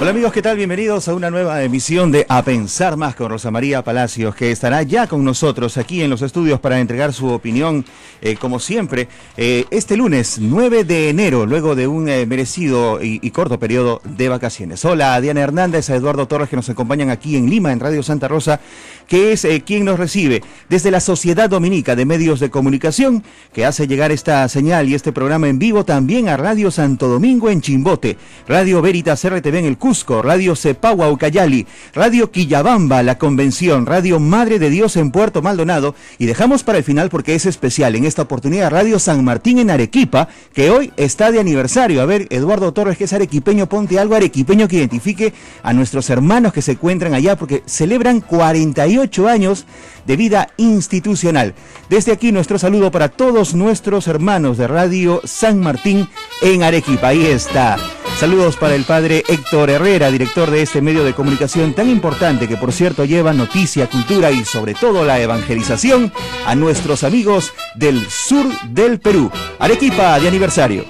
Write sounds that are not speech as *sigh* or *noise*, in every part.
Hola amigos, ¿qué tal? Bienvenidos a una nueva emisión de A Pensar Más con Rosa María Palacios, que estará ya con nosotros aquí en los estudios para entregar su opinión, eh, como siempre, eh, este lunes 9 de enero, luego de un eh, merecido y, corto periodo de vacaciones. Hola Diana Hernández, a Eduardo Torres, que nos acompañan aquí en Lima, en Radio Santa Rosa, que es quien nos recibe desde la Sociedad Dominica de Medios de Comunicación, que hace llegar esta señal y este programa en vivo también a Radio Santo Domingo en Chimbote, Radio Veritas RTV en el Radio Cepagua Ucayali, Radio Quillabamba, La Convención, Radio Madre de Dios en Puerto Maldonado y dejamos para el final porque es especial en esta oportunidad Radio San Martín en Arequipa, que hoy está de aniversario. A ver, Eduardo Torres, que es arequipeño, ponte algo arequipeño que identifique a nuestros hermanos que se encuentran allá porque celebran 48 años de vida institucional. Desde aquí nuestro saludo para todos nuestros hermanos de Radio San Martín en Arequipa. Ahí está. Saludos para el padre Héctor Herrera, director de este medio de comunicación tan importante que por cierto lleva noticia, cultura y sobre todo la evangelización a nuestros amigos del sur del Perú. Arequipa de aniversario.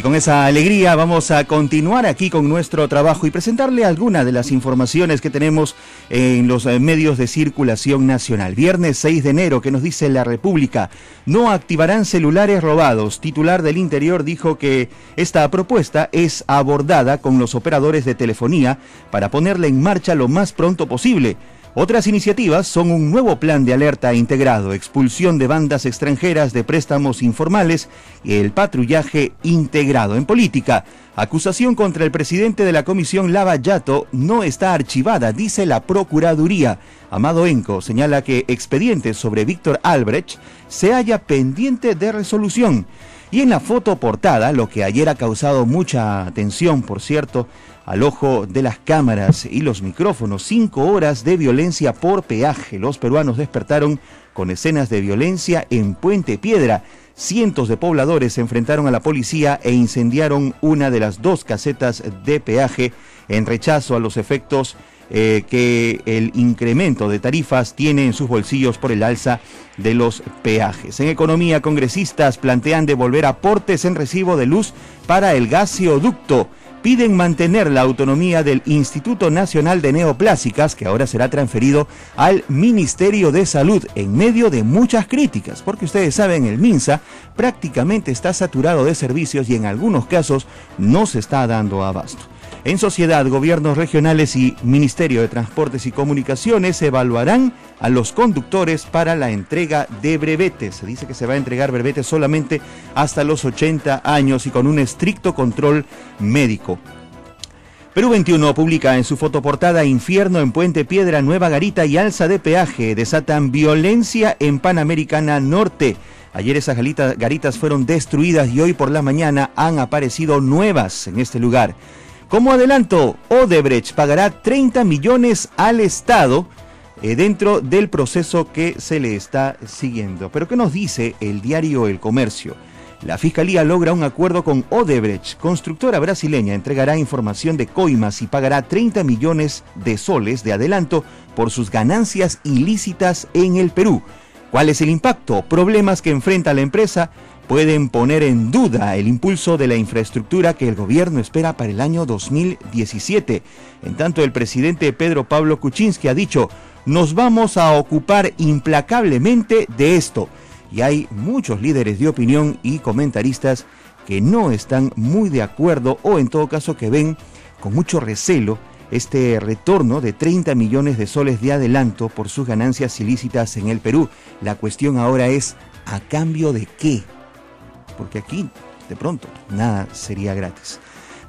Y con esa alegría vamos a continuar aquí con nuestro trabajo y presentarle algunas de las informaciones que tenemos en los eh, medios de circulación nacional. Viernes 6 de enero, que nos dice la República, no activarán celulares robados. Titular del Interior dijo que esta propuesta es abordada con los operadores de telefonía para ponerla en marcha lo más pronto posible. Otras iniciativas son un nuevo plan de alerta integrado, expulsión de bandas extranjeras de préstamos informales y el patrullaje integrado. En política, acusación contra el presidente de la comisión Lava Yato no está archivada, dice la Procuraduría. Amado Enco señala que expediente sobre Víctor Albrecht se halla pendiente de resolución. Y en la foto portada, lo que ayer ha causado mucha atención, por cierto, al ojo de las cámaras y los micrófonos, cinco horas de violencia por peaje. Los peruanos despertaron con escenas de violencia en Puente Piedra. Cientos de pobladores se enfrentaron a la policía e incendiaron una de las dos casetas de peaje en rechazo a los efectos eh, que el incremento de tarifas tiene en sus bolsillos por el alza de los peajes. En economía, congresistas plantean devolver aportes en recibo de luz para el gaseoducto piden mantener la autonomía del Instituto Nacional de Neoplásicas, que ahora será transferido al Ministerio de Salud, en medio de muchas críticas, porque ustedes saben, el MINSA prácticamente está saturado de servicios y en algunos casos no se está dando abasto. En sociedad, gobiernos regionales y Ministerio de Transportes y Comunicaciones evaluarán a los conductores para la entrega de brevetes. Se dice que se va a entregar brevetes solamente hasta los 80 años y con un estricto control médico. Perú 21 publica en su fotoportada Infierno en Puente Piedra, Nueva Garita y alza de peaje desatan violencia en Panamericana Norte. Ayer esas garitas fueron destruidas y hoy por la mañana han aparecido nuevas en este lugar. Como adelanto, Odebrecht pagará 30 millones al Estado eh, dentro del proceso que se le está siguiendo. Pero ¿qué nos dice el diario El Comercio? La Fiscalía logra un acuerdo con Odebrecht. Constructora brasileña entregará información de coimas y pagará 30 millones de soles de adelanto por sus ganancias ilícitas en el Perú. ¿Cuál es el impacto? Problemas que enfrenta la empresa pueden poner en duda el impulso de la infraestructura que el gobierno espera para el año 2017. En tanto, el presidente Pedro Pablo Kuczynski ha dicho, nos vamos a ocupar implacablemente de esto. Y hay muchos líderes de opinión y comentaristas que no están muy de acuerdo o en todo caso que ven con mucho recelo este retorno de 30 millones de soles de adelanto por sus ganancias ilícitas en el Perú. La cuestión ahora es, ¿a cambio de qué? porque aquí, de pronto, nada sería gratis.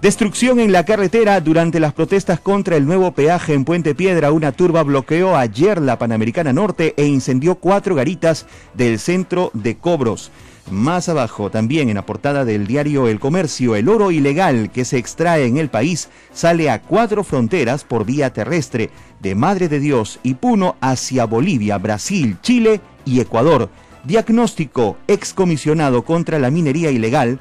Destrucción en la carretera durante las protestas contra el nuevo peaje en Puente Piedra. Una turba bloqueó ayer la Panamericana Norte e incendió cuatro garitas del centro de cobros. Más abajo, también en la portada del diario El Comercio, el oro ilegal que se extrae en el país sale a cuatro fronteras por vía terrestre, de Madre de Dios y Puno hacia Bolivia, Brasil, Chile y Ecuador. Diagnóstico, excomisionado contra la minería ilegal,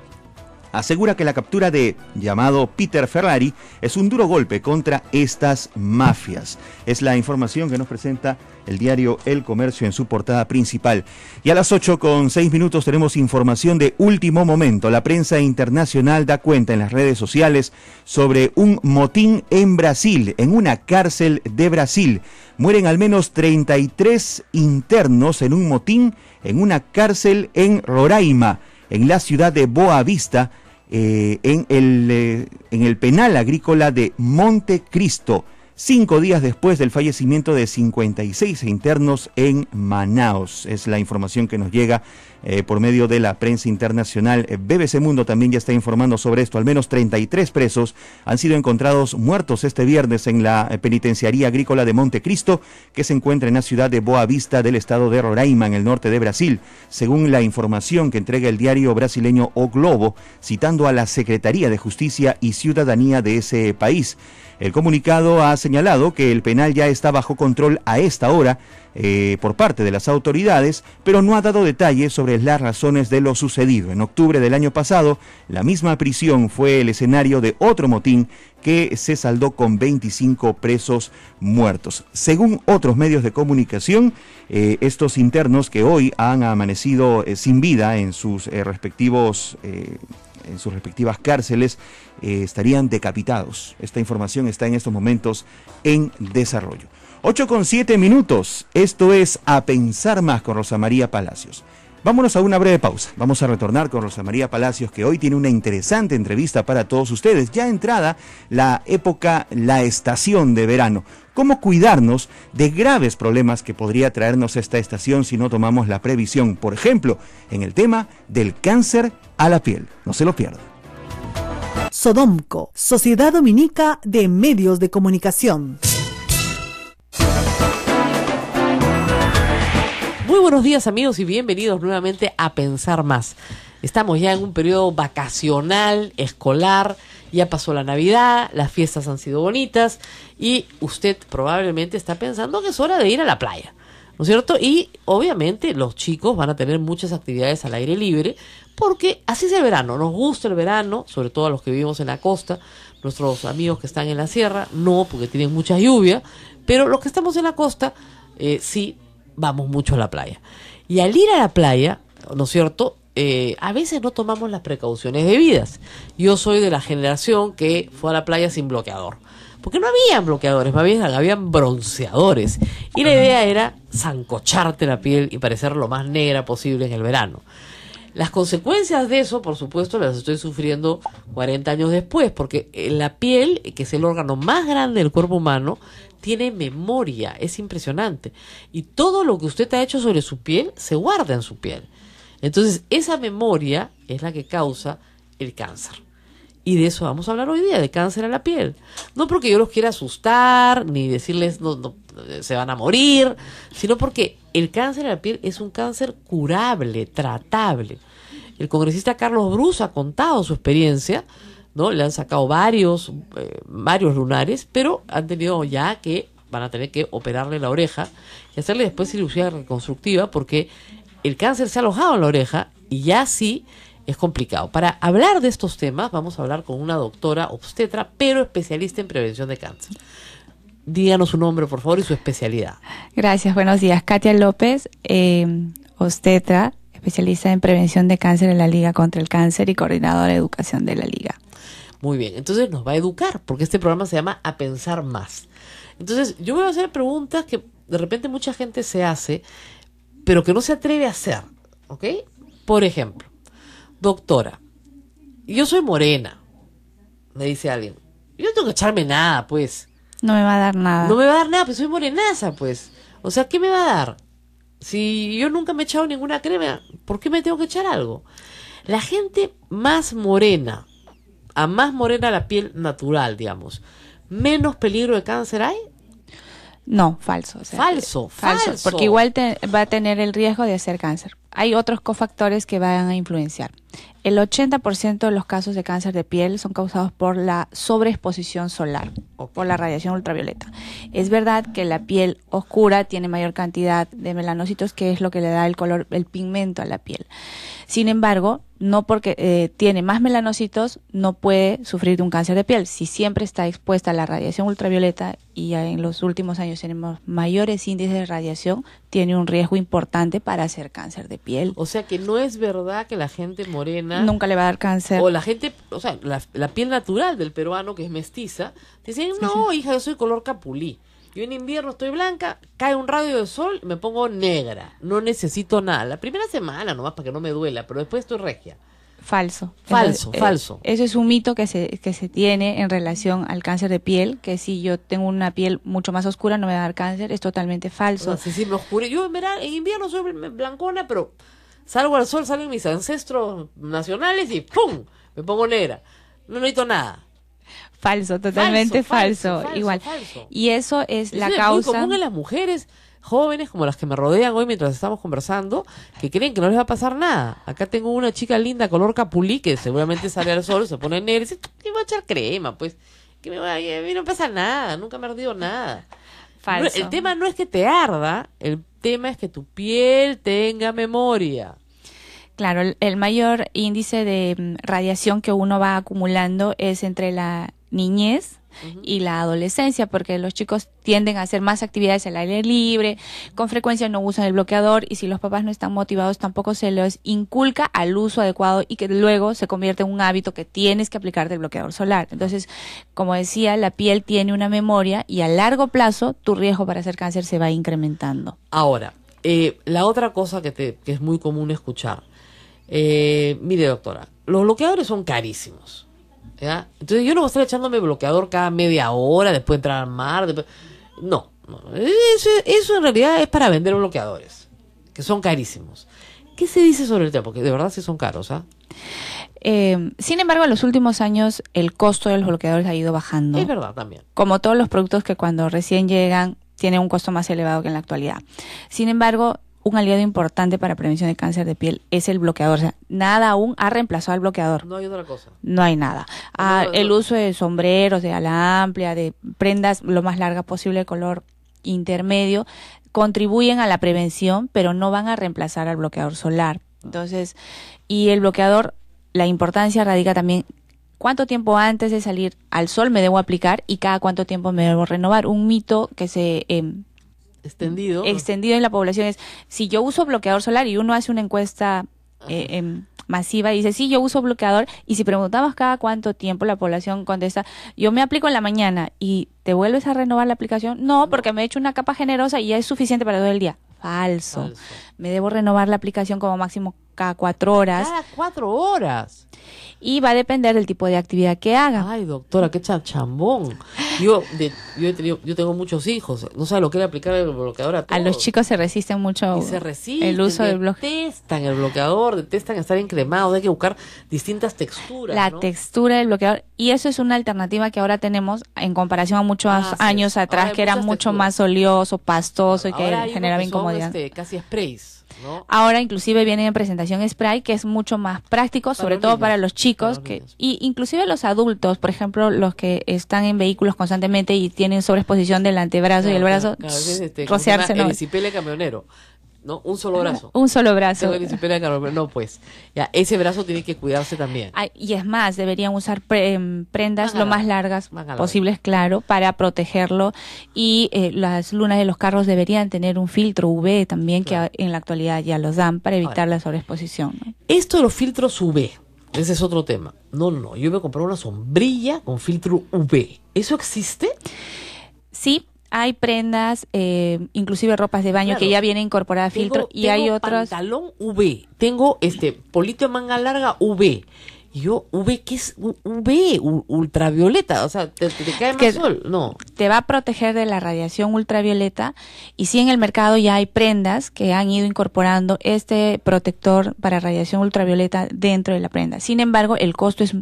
asegura que la captura de llamado Peter Ferrari es un duro golpe contra estas mafias. Es la información que nos presenta el diario El Comercio en su portada principal. Y a las 8 con 6 minutos tenemos información de último momento. La prensa internacional da cuenta en las redes sociales sobre un motín en Brasil, en una cárcel de Brasil. Mueren al menos 33 internos en un motín en una cárcel en Roraima, en la ciudad de Boa Vista, eh, en, el, eh, en el penal agrícola de Montecristo, cinco días después del fallecimiento de 56 internos en Manaos. Es la información que nos llega eh, por medio de la prensa internacional. Eh, BBC Mundo también ya está informando sobre esto. Al menos 33 presos han sido encontrados muertos este viernes en la eh, penitenciaría agrícola de Montecristo, que se encuentra en la ciudad de Boa Vista del estado de Roraima, en el norte de Brasil, según la información que entrega el diario brasileño O Globo, citando a la Secretaría de Justicia y Ciudadanía de ese país. El comunicado ha señalado que el penal ya está bajo control a esta hora eh, por parte de las autoridades, pero no ha dado detalles sobre las razones de lo sucedido. En octubre del año pasado, la misma prisión fue el escenario de otro motín que se saldó con 25 presos muertos. Según otros medios de comunicación, eh, estos internos que hoy han amanecido eh, sin vida en sus respectivos en sus respectivas cárceles estarían decapitados. Esta información está en estos momentos en desarrollo. 8 con 7 minutos. Esto es A Pensar Más con Rosa María Palacios. Vámonos a una breve pausa. Vamos a retornar con Rosa María Palacios, que hoy tiene una interesante entrevista para todos ustedes. Ya entrada la época, la estación de verano. Cómo cuidarnos de graves problemas que podría traernos esta estación si no tomamos la previsión. Por ejemplo, en el tema del cáncer a la piel. No se lo pierdan. Sodomco, Sociedad Dominica de Medios de Comunicación. Muy buenos días amigos y bienvenidos nuevamente a Pensar Más. Estamos ya en un periodo vacacional, escolar, ya pasó la Navidad, las fiestas han sido bonitas y usted probablemente está pensando que es hora de ir a la playa. ¿no es cierto? Y obviamente los chicos van a tener muchas actividades al aire libre, porque así es el verano, nos gusta el verano, sobre todo a los que vivimos en la costa, nuestros amigos que están en la sierra, no, porque tienen mucha lluvia, pero los que estamos en la costa, eh, sí, vamos mucho a la playa. Y al ir a la playa, ¿no es cierto? Eh, a veces no tomamos las precauciones debidas. Yo soy de la generación que fue a la playa sin bloqueador. Porque no habían bloqueadores, más bien habían bronceadores. Y la idea era zancocharte la piel y parecer lo más negra posible en el verano. Las consecuencias de eso, por supuesto, las estoy sufriendo 40 años después, porque eh, la piel, que es el órgano más grande del cuerpo humano, tiene memoria, es impresionante. Y todo lo que usted ha hecho sobre su piel se guarda en su piel. Entonces, esa memoria es la que causa el cáncer. Y de eso vamos a hablar hoy día, de cáncer a la piel. No porque yo los quiera asustar, ni decirles no, se van a morir, sino porque el cáncer a la piel es un cáncer curable, tratable. El congresista Carlos Bruce ha contado su experiencia ¿no? Le han sacado varios, eh, varios lunares, pero han tenido ya que van a tener que operarle la oreja y hacerle después cirugía reconstructiva porque el cáncer se ha alojado en la oreja y ya sí es complicado. Para hablar de estos temas vamos a hablar con una doctora obstetra, pero especialista en prevención de cáncer. Díganos su nombre, por favor, y su especialidad. Gracias, buenos días. Katia López, eh, obstetra, especialista en prevención de cáncer en la Liga contra el Cáncer y coordinadora de educación de la Liga. Muy bien, entonces nos va a educar, porque este programa se llama A Pensar Más. Entonces, yo voy a hacer preguntas que de repente mucha gente se hace, pero que no se atreve a hacer, ¿ok? Por ejemplo, doctora, yo soy morena, me dice alguien. Yo no tengo que echarme nada, pues. No me va a dar nada. No me va a dar nada, pues soy morenaza, pues. O sea, ¿qué me va a dar? Si yo nunca me he echado ninguna crema, ¿por qué me tengo que echar algo? La gente más morena, a más morena la piel natural, digamos, menos peligro de cáncer hay no, falso. Eh, falso, falso, Porque igual te, va a tener el riesgo de hacer cáncer. Hay otros cofactores que van a influenciar. El 80% de los casos de cáncer de piel son causados por la sobreexposición solar o por la radiación ultravioleta. Es verdad que la piel oscura tiene mayor cantidad de melanocitos, que es lo que le da el color, el pigmento a la piel. Sin embargo, no porque eh, tiene más melanocitos no puede sufrir de un cáncer de piel. Si siempre está expuesta a la radiación ultravioleta y en los últimos años tenemos mayores índices de radiación, tiene un riesgo importante para hacer cáncer de piel. O sea que no es verdad que la gente morena... Nunca le va a dar cáncer. O la gente, o sea, la, piel natural del peruano que es mestiza, dice, no, hija, yo soy color capulí yo en invierno estoy blanca, cae un radio de sol, me pongo negra. No necesito nada. La primera semana nomás para que no me duela, pero después estoy regia. Falso. Falso, eh, falso. Eso es un mito que se, que se tiene en relación al cáncer de piel, que si yo tengo una piel mucho más oscura no me va a dar cáncer, es totalmente falso. O si me oscuro. Yo en, en invierno soy blancona, pero salgo al sol, salen mis ancestros nacionales y ¡pum! Me pongo negra. No necesito nada. Falso, totalmente falso. igual. Y eso es, la causa. Es muy común en las mujeres jóvenes como las que me rodean hoy mientras estamos conversando, que creen que no les va a pasar nada. Acá tengo una chica linda color capulí que seguramente sale al sol, se pone negra y dice, va a echar crema? Pues, que me va a, mí no pasa nada, nunca me ardido nada. Falso. el tema no es que te arda, el tema es que tu piel tenga memoria. Claro, el mayor índice de mm, radiación que uno va acumulando es entre la niñez y la adolescencia, porque los chicos tienden a hacer más actividades al aire libre, con frecuencia no usan el bloqueador y si los papás no están motivados tampoco se los inculca al uso adecuado y que luego se convierte en un hábito que tienes que aplicar el bloqueador solar. Entonces, como decía, la piel tiene una memoria y a largo plazo tu riesgo para hacer cáncer se va incrementando. Ahora, eh, la otra cosa que, te, que es muy común escuchar, eh, mire doctora, los bloqueadores son carísimos entonces yo no voy a estar echándome bloqueador cada media hora, después entrar al mar. No, Eso, en realidad es para vender bloqueadores, que son carísimos. ¿Qué se dice sobre el tema? Porque de verdad sí son caros, ¿ah? Eh, sin embargo, en los últimos años el costo de los bloqueadores ha ido bajando. Es verdad también. Como todos los productos que cuando recién llegan tienen un costo más elevado que en la actualidad. Sin embargo, un aliado importante para prevención de cáncer de piel es el bloqueador. O sea, nada aún ha reemplazado al bloqueador. No hay otra cosa. No hay nada. Ah, el uso de sombreros, de ala amplia, de prendas lo más larga posible de color intermedio, contribuyen a la prevención, pero no van a reemplazar al bloqueador solar. Ah. Entonces, y el bloqueador, la importancia radica también cuánto tiempo antes de salir al sol me debo aplicar y cada cuánto tiempo me debo renovar. Un mito que se... Em, extendido. Extendido en la población. Es, si yo uso bloqueador solar y uno hace una encuesta eh, em, masiva y dice, sí, yo uso bloqueador, y si preguntamos cada cuánto tiempo la población contesta, yo me aplico en la mañana y te vuelves a renovar la aplicación, no, porque me he hecho una capa generosa y ya es suficiente para todo el día. Falso. Me debo renovar la aplicación como máximo cada cuatro horas. Cada cuatro horas. Y va a depender del tipo de actividad que haga. Ay, doctora, qué chambón. Yo, yo, yo tengo muchos hijos. No sé lo que le aplicar el bloqueador a todos. A los chicos se resisten mucho se resisten, el uso del bloqueador. Detestan el bloqueador, detestan estar encremados. Hay que buscar distintas texturas. La textura del bloqueador. Y eso es una alternativa que ahora tenemos en comparación a muchos ah, años atrás, que era mucho más oleoso, pastoso y que generaba este, incomodidad. casi sprays. Ahora inclusive viene en presentación spray, que es mucho más práctico, sobre todo para los chicos, que, y inclusive los adultos, por ejemplo, los que están en vehículos constantemente y tienen sobreexposición del antebrazo y el brazo, claro, este, camionero. ¿no? Un solo ah, brazo. Un solo brazo. no, pues. Ya, ese brazo tiene que cuidarse también. y es más, deberían usar eh, prendas lo más largas posibles, claro, para protegerlo. Y eh, las lunas de los carros deberían tener un filtro UV también, que en la actualidad ya los dan para evitar la sobreexposición. Esto de los filtros UV, ese es otro tema. No, no, yo me comprar una sombrilla con filtro UV. ¿Eso existe? Sí, hay prendas, eh, inclusive ropas de baño que ya viene incorporada filtro y hay otras. Pantalón V, tengo este polito de manga larga V. Yo, V, ¿qué es V? Ultravioleta, o sea, ¿te, cae más sol? No. Te va a proteger de la radiación ultravioleta y sí en el mercado ya hay prendas que han ido incorporando este protector para radiación ultravioleta dentro de la prenda. Sin embargo, el costo es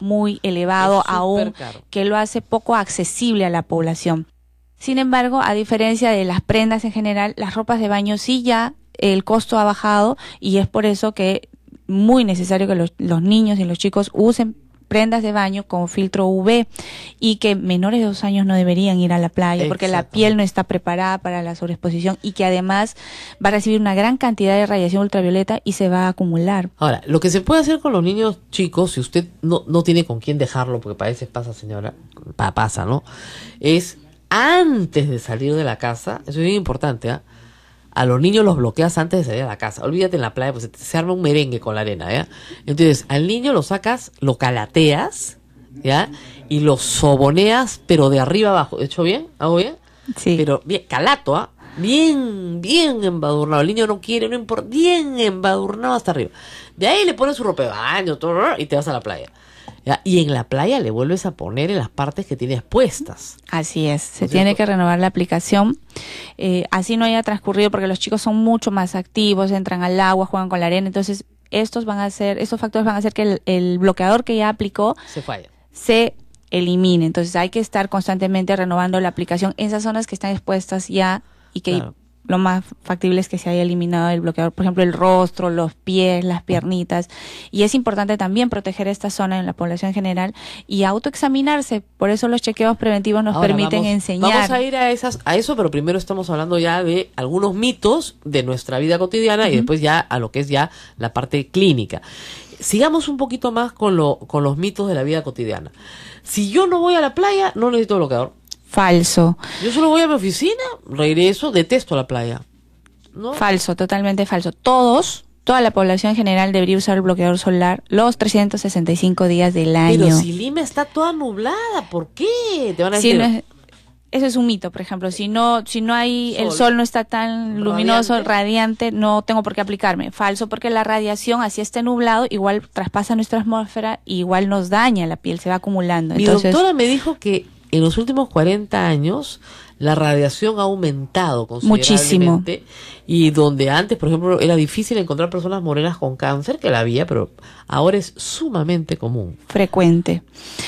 muy elevado aún, que lo hace poco accesible a la población. Sin embargo, a diferencia de las prendas en general, las ropas de baño sí ya el costo ha bajado y es por eso que muy necesario que los, niños y los chicos usen prendas de baño con filtro UV y que menores de dos años no deberían ir a la playa porque la piel no está preparada para la sobreexposición y que además va a recibir una gran cantidad de radiación ultravioleta y se va a acumular. Ahora, lo que se puede hacer con los niños chicos, si usted no, no tiene con quién dejarlo, porque para pasa, señora, pasa, ¿no? Es antes de salir de la casa, eso es bien importante, ¿ah? A los niños los bloqueas antes de salir de la casa. Olvídate en la playa, pues se arma un merengue con la arena, ¿ya? Entonces, al niño lo sacas, lo calateas, ¿ya? Y lo soboneas, pero de arriba abajo. ¿He hecho bien? ¿Hago bien? Sí. Pero bien, calato, ¿ah? bien, bien embadurnado. El niño no quiere, no importa, bien embadurnado hasta arriba. De ahí le pones su ropa baño, todo, y te vas a la playa y en la playa le vuelves a poner en las partes que tiene expuestas. Así es, se tiene que renovar la aplicación. Eh, así no haya transcurrido porque los chicos son mucho más activos, entran al agua, juegan con la arena, entonces estos van a hacer, estos factores van a hacer que el, bloqueador que ya aplicó se Se elimine. Entonces hay que estar constantemente renovando la aplicación en esas zonas que están expuestas ya y que lo más factible es que se haya eliminado el bloqueador, por ejemplo, el rostro, los pies, las piernitas. Y es importante también proteger esta zona en la población general y autoexaminarse. Por eso los chequeos preventivos nos permiten enseñar. Vamos a ir a, esas, a eso, pero primero estamos hablando ya de algunos mitos de nuestra vida cotidiana y después ya a lo que es ya la parte clínica. Sigamos un poquito más con, lo, con los mitos de la vida cotidiana. Si yo no voy a la playa, no necesito bloqueador. Falso. Yo solo voy a mi oficina, regreso, detesto la playa. Falso, totalmente falso. Todos, toda la población en general debería usar el bloqueador solar los 365 días del año. Pero si Lima está toda nublada, ¿por qué? Te van a decir... eso es un mito, por ejemplo, si no si no hay el sol no está tan luminoso, radiante, no tengo por qué aplicarme. Falso porque la radiación así esté nublado igual traspasa nuestra atmósfera y igual nos daña la piel, se va acumulando. Mi Entonces, doctora me dijo que en los últimos 40 años la radiación ha aumentado considerablemente Muchísimo. y donde antes, por ejemplo, era difícil encontrar personas morenas con cáncer, que la había, pero ahora es sumamente común. Frecuente.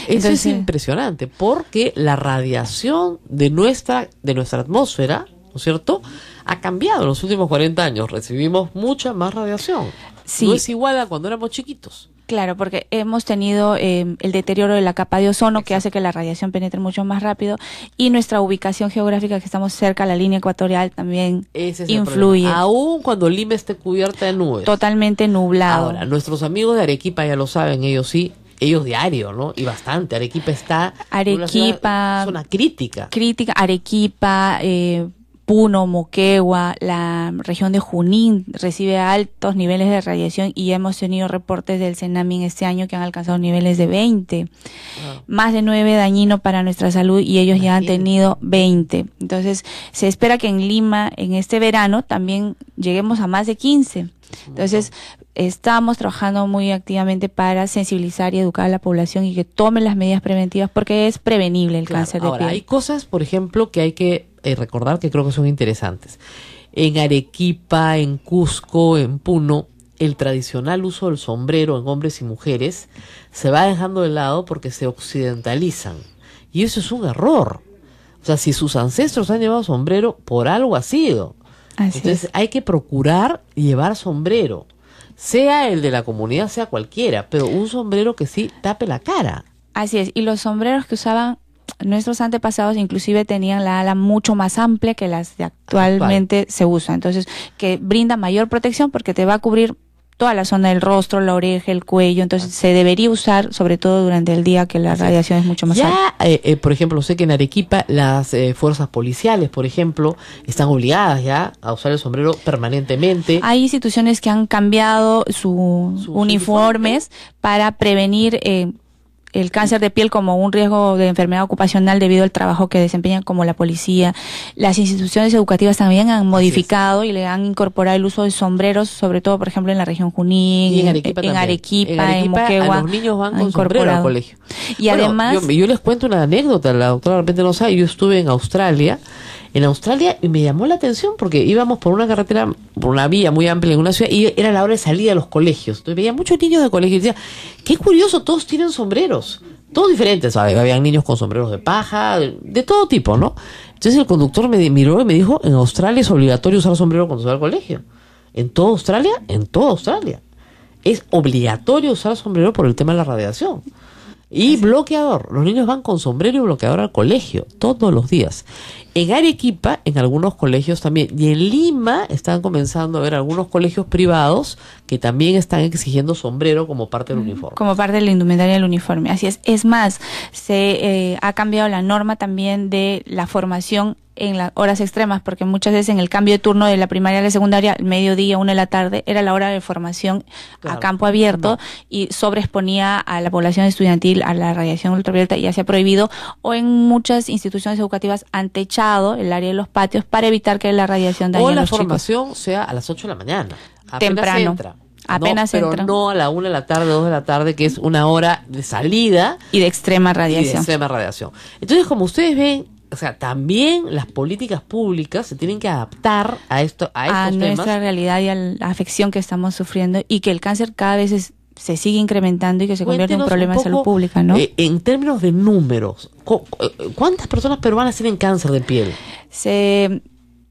Eso es impresionante porque la radiación de nuestra de nuestra atmósfera, ¿no es cierto? Ha cambiado en los últimos 40 años, recibimos mucha más radiación. No es igual a cuando éramos chiquitos. Claro, porque hemos tenido em, el deterioro de la capa de ozono que hace que la radiación penetre mucho más rápido y nuestra ubicación geográfica que estamos cerca de la línea ecuatorial también influye. Aún cuando Lima esté cubierta de nubes. Totalmente nublado. Ahora, nuestros amigos de Arequipa ya lo saben, ellos sí, ellos diario, ¿no? Y bastante. Arequipa está. Arequipa. Una crítica. Crítica, Arequipa, eh, Puno, Moquegua, la región de Junín recibe altos niveles de radiación y hemos tenido reportes del en este año que han alcanzado niveles de 20. Más de 9 dañinos para nuestra salud y ellos ya han tenido 20. Entonces, se espera que en Lima, en este verano, también lleguemos a más de 15. Entonces, estamos trabajando muy activamente para sensibilizar y educar a la población y que tomen las medidas preventivas porque es prevenible el cáncer de Ahora, piel. Hay cosas, por ejemplo, que hay que eh, recordar que creo que son interesantes. En Arequipa, en Cusco, en Puno, el tradicional uso del sombrero en hombres y mujeres se va dejando de lado porque se occidentalizan. Y eso es un error. O sea, si sus ancestros han llevado sombrero, por algo ha sido. Entonces hay que procurar llevar sombrero, sea el de la comunidad, sea cualquiera, pero un sombrero que sí tape la cara. Así es, y los sombreros que usaban nuestros antepasados inclusive tenían la ala mucho más amplia que las que actualmente se usa. Entonces, que brinda mayor protección porque te va a cubrir toda la zona del rostro, la oreja, el cuello, entonces se debería usar sobre todo durante el día que la radiación es mucho más alta. Eh, eh, por ejemplo, sé que en Arequipa las eh, fuerzas policiales, por ejemplo, están obligadas ya a usar el sombrero permanentemente. Hay instituciones que han cambiado sus uniformes para prevenir el cáncer de piel como un riesgo de enfermedad ocupacional debido al trabajo que desempeñan como la policía. Las instituciones educativas también han modificado y le han incorporado el uso de sombreros, sobre todo, por ejemplo, en la región Junín, en Arequipa, en, Moquegua. los niños van con sombrero al colegio. Y además... Yo, yo, les cuento una anécdota, la doctora de repente no sabe, yo estuve en Australia en Australia y me llamó la atención porque íbamos por una carretera, por una vía muy amplia en una ciudad y era la hora de salir a los colegios. Entonces veía muchos niños de colegio y decía, qué curioso, todos tienen sombreros. Todos diferentes, ¿sabes? Habían niños con sombreros de paja, de, de todo tipo, ¿no? Entonces el conductor me miró y me dijo, en Australia es obligatorio usar sombrero cuando se va al colegio. ¿En toda Australia? En toda Australia. Es obligatorio usar sombrero por el tema de la radiación. Y bloqueador. Los niños van con sombrero y bloqueador al colegio todos los días. En Arequipa, en algunos colegios también. Y en Lima están comenzando a ver algunos colegios privados que también están exigiendo sombrero como parte del uniforme. Como parte de la indumentaria del uniforme. Así es. Es más, se eh, ha cambiado la norma también de la formación en las horas extremas, porque muchas veces en el cambio de turno de la primaria a la secundaria, mediodía, una de la tarde, era la hora de formación a campo abierto y sobreexponía a la población estudiantil a la radiación ultravioleta y ya se ha prohibido, o en muchas instituciones educativas ante el área de los patios para evitar que la radiación dañe o la formación sea a las 8 de la mañana. Temprano. Apenas no, no a la 1 de la tarde, 2 de la tarde, que es una hora de salida. Y de extrema radiación. extrema radiación. Entonces, como ustedes ven, o sea, también las políticas públicas se tienen que adaptar a esto, a, a nuestra realidad y a la afección que estamos sufriendo y que el cáncer cada vez es se sigue incrementando y que se convierte en un problema de salud pública, ¿no? Eh, en términos de números, eh, ¿cuántas personas peruanas tienen cáncer de piel? Se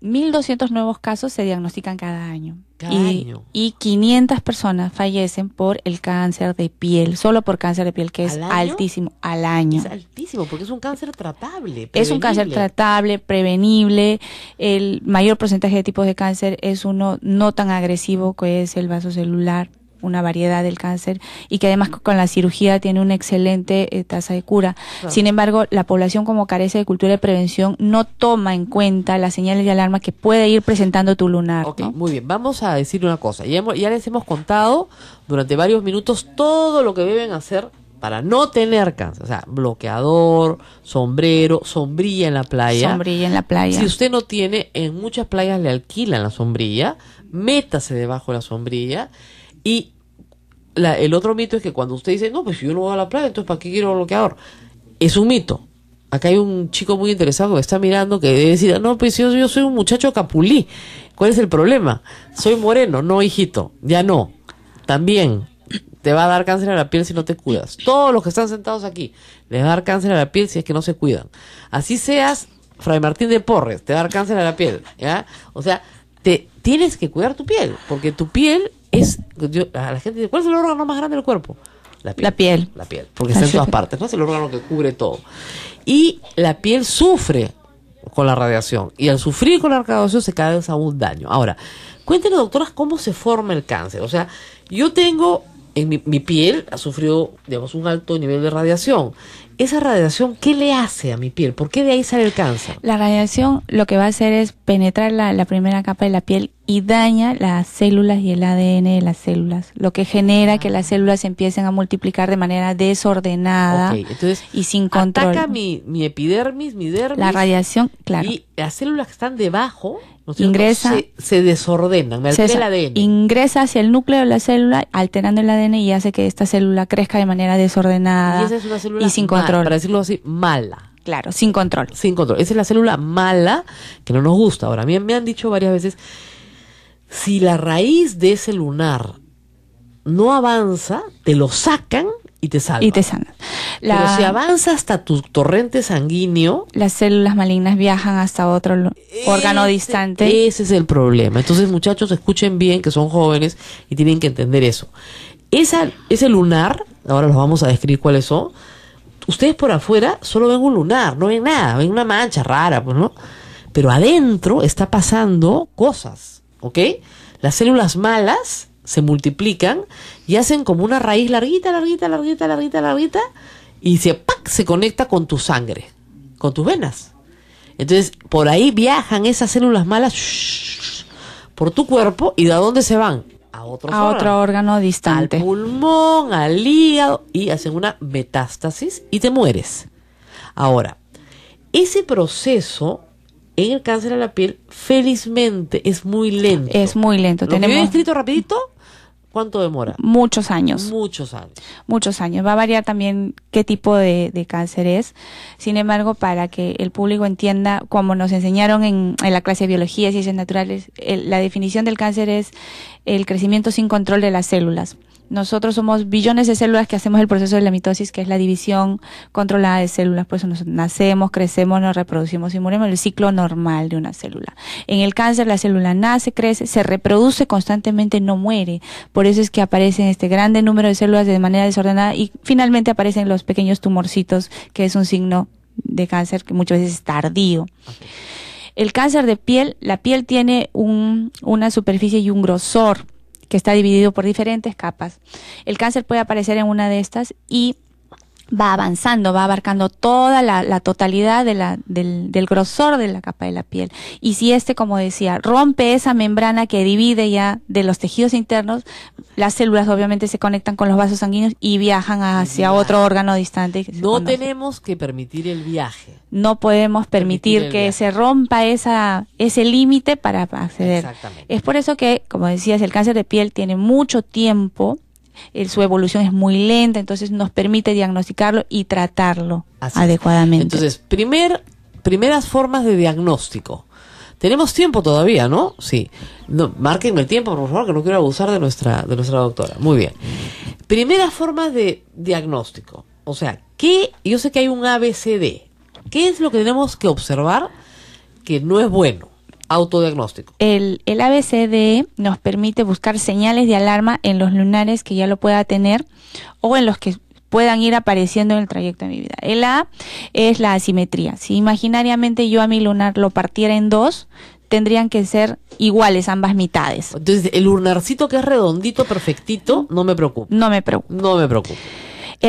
1.200 nuevos casos se diagnostican cada año. y, año. 500 personas fallecen por el cáncer de piel, solo por cáncer de piel, que es altísimo al año. Es altísimo, porque es un cáncer tratable. Es un cáncer tratable, prevenible. El mayor porcentaje de tipos de cáncer es uno no tan agresivo, que es el vaso celular una variedad del cáncer y que además con la cirugía tiene una excelente eh, tasa de cura. Sin embargo, la población como carece de cultura de prevención no toma en cuenta las señales de alarma que puede ir presentando tu lunar. Ok, muy bien, vamos a decir una cosa. Ya, ya les hemos contado durante varios minutos todo lo que deben hacer para no tener cáncer. O sea, bloqueador, sombrero, sombrilla en la playa. Sombrilla en la playa. Si usted no tiene, en muchas playas le alquilan la sombrilla. Métase debajo de la sombrilla y el otro mito es que cuando usted dice, no, pues si yo no voy a la playa, entonces ¿para qué quiero bloqueador? Es un mito. Acá hay un chico muy interesado que está mirando que debe decir, no, pues yo, soy un muchacho capulí. ¿Cuál es el problema? Soy moreno, no, hijito, ya no. También te va a dar cáncer a la piel si no te cuidas. Todos los que están sentados aquí les va a dar cáncer a la piel si es que no se cuidan. Así seas Fray Martín de Porres, te va a dar cáncer a la piel, ¿ya? O sea, te tienes que cuidar tu piel, porque tu piel es, a la gente ¿cuál es el órgano más grande del cuerpo? La piel. La piel. porque está en todas partes, ¿no? Es el órgano que cubre todo. Y la piel sufre con la radiación. Y al sufrir con la radiación se causa un daño. Ahora, cuéntenos, doctoras, cómo se forma el cáncer. O sea, yo tengo en mi piel ha sufrido, digamos, un alto nivel de radiación esa radiación, ¿qué le hace a mi piel? ¿Por qué de ahí sale el cáncer? La radiación lo que va a hacer es penetrar la, primera capa de la piel y daña las células y el ADN de las células, lo que genera que las células empiecen a multiplicar de manera desordenada y sin control. Ataca mi, mi epidermis, mi dermis. La radiación, claro. Y las células que están debajo ingresa, se, desordenan, altera el ADN. Ingresa hacia el núcleo de la célula, alterando el ADN y hace que esta célula crezca de manera desordenada y, sin control. Para decirlo mala. Claro, sin control. Sin control. Esa es la célula mala que no nos gusta. Ahora, a me han dicho varias veces, si la raíz de ese lunar no avanza, te lo sacan y te salva. Y te sana. Pero si avanza hasta tu torrente sanguíneo. Las células malignas viajan hasta otro órgano distante. Ese es el problema. Entonces, muchachos, escuchen bien que son jóvenes y tienen que entender eso. Esa, ese lunar, ahora los vamos a describir cuáles son. Ustedes por afuera solo ven un lunar, no ven nada, ven una mancha rara, pues, ¿no? Pero adentro está pasando cosas, ¿ok? Las células malas se multiplican y hacen como una raíz larguita, larguita, larguita, larguita, larguita, y se, se conecta con tu sangre, con tus venas. Entonces, por ahí viajan esas células malas por tu cuerpo y de dónde se van? A, a otro órgano distante. Al pulmón, al hígado y hacen una metástasis y te mueres. Ahora, ese proceso en el cáncer de la piel, felizmente, es muy lento. Es muy lento. Lo escrito rapidito ¿Cuánto demora? Muchos años. Muchos años. Muchos años. Va a variar también qué tipo de, cáncer es. Sin embargo, para que el público entienda, como nos enseñaron en, la clase de biología, y ciencias naturales, la definición del cáncer es el crecimiento sin control de las células. Nosotros somos billones de células que hacemos el proceso de la mitosis, que es la división controlada de células. Por eso nos nacemos, crecemos, nos reproducimos y morimos. El ciclo normal de una célula. En el cáncer, la célula nace, crece, se reproduce constantemente, no muere. Por eso es que aparecen este grande número de células de manera desordenada y finalmente aparecen los pequeños tumorcitos, que es un signo de cáncer que muchas veces es tardío. El cáncer de piel, la piel tiene una superficie y un grosor que está dividido por diferentes capas. El cáncer puede aparecer en una de estas y va avanzando, va abarcando toda la, totalidad de la, del, grosor de la capa de la piel. Y si este, como decía, rompe esa membrana que divide ya de los tejidos internos, las células obviamente se conectan con los vasos sanguíneos y viajan hacia otro órgano distante. No tenemos que permitir el viaje. No podemos permitir, que se rompa esa, ese límite para acceder. Exactamente. Es por eso que, como decías, el cáncer de piel tiene mucho tiempo el, su evolución es muy lenta, entonces nos permite diagnosticarlo y tratarlo adecuadamente. Entonces, primer, primeras formas de diagnóstico. Tenemos tiempo todavía, ¿no? Sí. No, márquenme el tiempo, por favor, que no quiero abusar de nuestra, de nuestra doctora. Muy bien. Primeras formas de diagnóstico. O sea, ¿qué? Yo sé que hay un ABCD. ¿Qué es lo que tenemos que observar que no es bueno? Autodiagnóstico. El, el ABCDE nos permite buscar señales de alarma en los lunares que ya lo pueda tener o en los que puedan ir apareciendo en el trayecto de mi vida. El A es la asimetría. Si imaginariamente yo a mi lunar lo partiera en dos, tendrían que ser iguales ambas mitades. Entonces, el lunarcito que es redondito, perfectito, no me preocupa. No me preocupa. No me preocupa.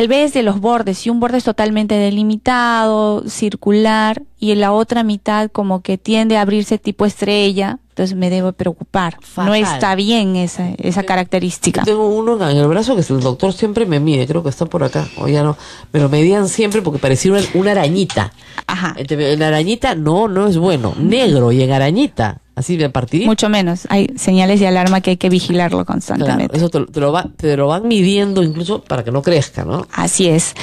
B es de los bordes si un borde es totalmente delimitado, circular, y en la otra mitad como que tiende a abrirse tipo estrella, entonces me debo preocupar. No está bien esa, característica. Yo tengo uno en el brazo que el doctor siempre me mide, creo que está por acá, o ya no, me lo medían siempre porque parecía una, una arañita. Ajá. Este, en arañita no, no es bueno, negro y en arañita así de partir Mucho menos. Hay señales de alarma que hay que vigilarlo constantemente. eso te, lo van midiendo incluso para que no crezca, ¿no? Así es.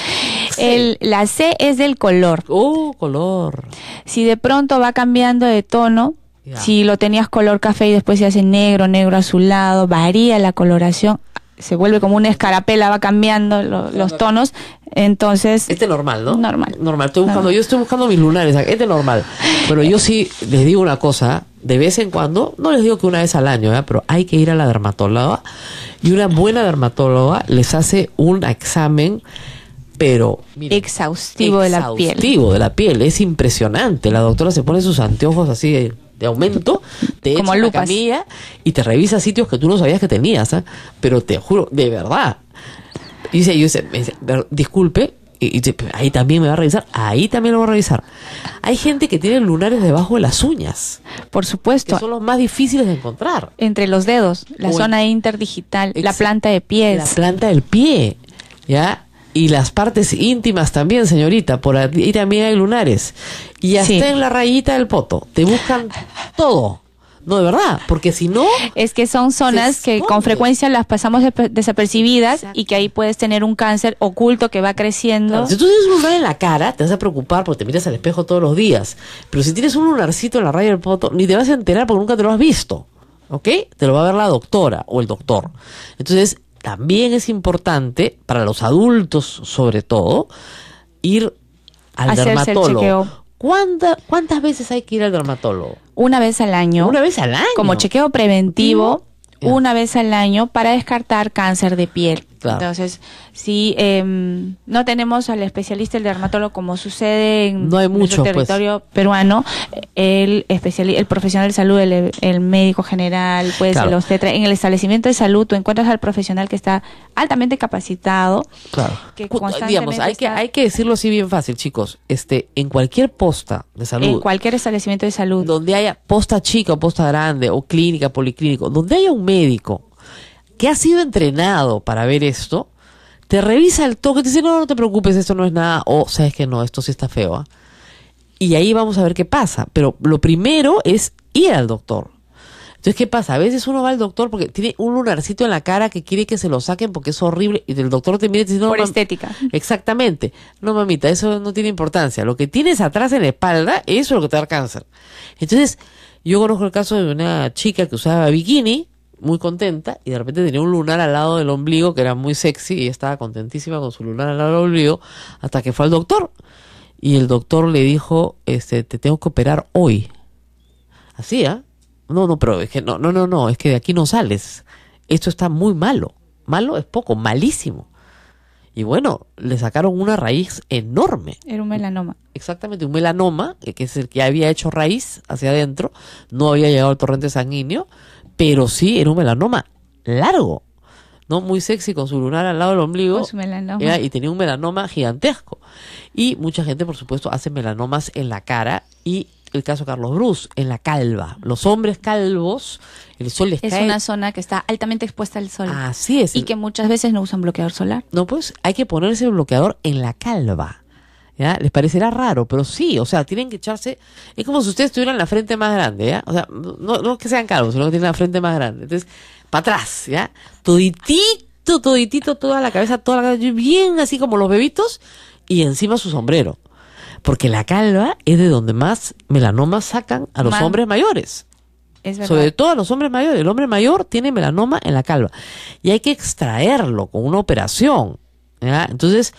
El, la C es del color. Oh, color. Si de pronto va cambiando de tono, si lo tenías color café y después se hace negro, negro azulado, varía la coloración, se vuelve como una escarapela, va cambiando los tonos. Entonces. Este normal, ¿no? Normal. Normal. Estoy buscando, Yo estoy buscando mis lunares. Este normal. Pero yo sí les digo una cosa de vez en cuando, no les digo que una vez al año, pero hay que ir a la dermatóloga y una buena dermatóloga les hace un examen pero exhaustivo, de la piel. de la piel, es impresionante. La doctora se pone sus anteojos así de, aumento, te Como echa y te revisa sitios que tú no sabías que tenías, ¿eh? pero te juro, de verdad. dice, yo dice, disculpe, y, ahí también me va a revisar, ahí también lo va a revisar. Hay gente que tiene lunares debajo de las uñas. Por supuesto. Que son los más difíciles de encontrar. Entre los dedos, la zona interdigital, la planta de pies. La planta del pie, ¿ya? Y las partes íntimas también, señorita, por ahí también hay lunares. Y hasta en la rayita del poto, te buscan todo. No, de verdad, porque si no... Es que son zonas que con frecuencia las pasamos desapercibidas y que ahí puedes tener un cáncer oculto que va creciendo. si tú tienes un lunar en la cara, te vas a preocupar porque te miras al espejo todos los días. Pero si tienes un lunarcito en la raya del poto, ni te vas a enterar porque nunca te lo has visto. ¿Ok? Te lo va a ver la doctora o el doctor. Entonces, también es importante, para los adultos sobre todo, ir al Hacerse dermatólogo ¿Cuántas veces hay que ir al dermatólogo? Una vez al año. Una vez al año. Como chequeo preventivo, mm, una vez al año para descartar cáncer de piel. Entonces, si em, no tenemos al especialista, el dermatólogo, como sucede en el pues. territorio peruano, el, el profesional de salud, el, médico general, pues claro. el en el establecimiento de salud tú encuentras al profesional que está altamente capacitado. Claro. Digamos, hay, que, hay que decirlo así bien fácil, chicos. Este, en cualquier posta de salud. En cualquier establecimiento de salud. Donde haya posta chica o posta grande o clínica, policlínico, donde haya un médico que ha sido entrenado para ver esto, te revisa el toque, te dice, no, no te preocupes, esto no es nada, o sabes que no, esto sí está feo. ¿ah?". Y ahí vamos a ver qué pasa. Pero lo primero es ir al doctor. Entonces, ¿qué pasa? A veces uno va al doctor porque tiene un lunarcito en la cara que quiere que se lo saquen porque es horrible y el doctor te mira y dice, no, Por estética. Exactamente. No, mamita, eso no tiene importancia. Lo que tienes atrás en la espalda, eso es lo que te da cáncer. Entonces, yo conozco el caso de una chica que usaba bikini muy contenta y de repente tenía un lunar al lado del ombligo que era muy sexy y estaba contentísima con su lunar al lado del ombligo hasta que fue al doctor y el doctor le dijo, este, te tengo que operar hoy. Así, ¿ah? No, no, pero es que no, no, no, no, es que de aquí no sales. Esto está muy malo. Malo es poco, malísimo. Y bueno, le sacaron una raíz enorme. Era un melanoma. Exactamente, un melanoma, eh, que es el que había hecho raíz hacia adentro, no había llegado al torrente sanguíneo, pero sí era un melanoma largo, no muy sexy, con su lunar al lado del ombligo. y tenía un melanoma gigantesco. Y mucha gente, por supuesto, hace melanomas en la cara y el caso Carlos Bruce, en la calva. Los hombres calvos, el sol les Es una zona que está altamente expuesta al sol. Así es. Y que muchas veces no usan bloqueador solar. No, pues hay que ponerse el bloqueador en la calva. ¿ya? Les parecerá raro, pero sí, o sea, tienen que echarse, es como si ustedes tuvieran la frente más grande, ¿ya? O sea, no, que sean calvos, sino que tienen la frente más grande. Entonces, para atrás, ¿ya? Toditito, toditito, toda la cabeza, toda la cabeza, bien así como los bebitos, y encima su sombrero. Porque la calva es de donde más melanomas sacan a los hombres mayores. Es Sobre todo a los hombres mayores. El hombre mayor tiene melanoma en la calva. Y hay que extraerlo con una operación. ¿ya? Entonces,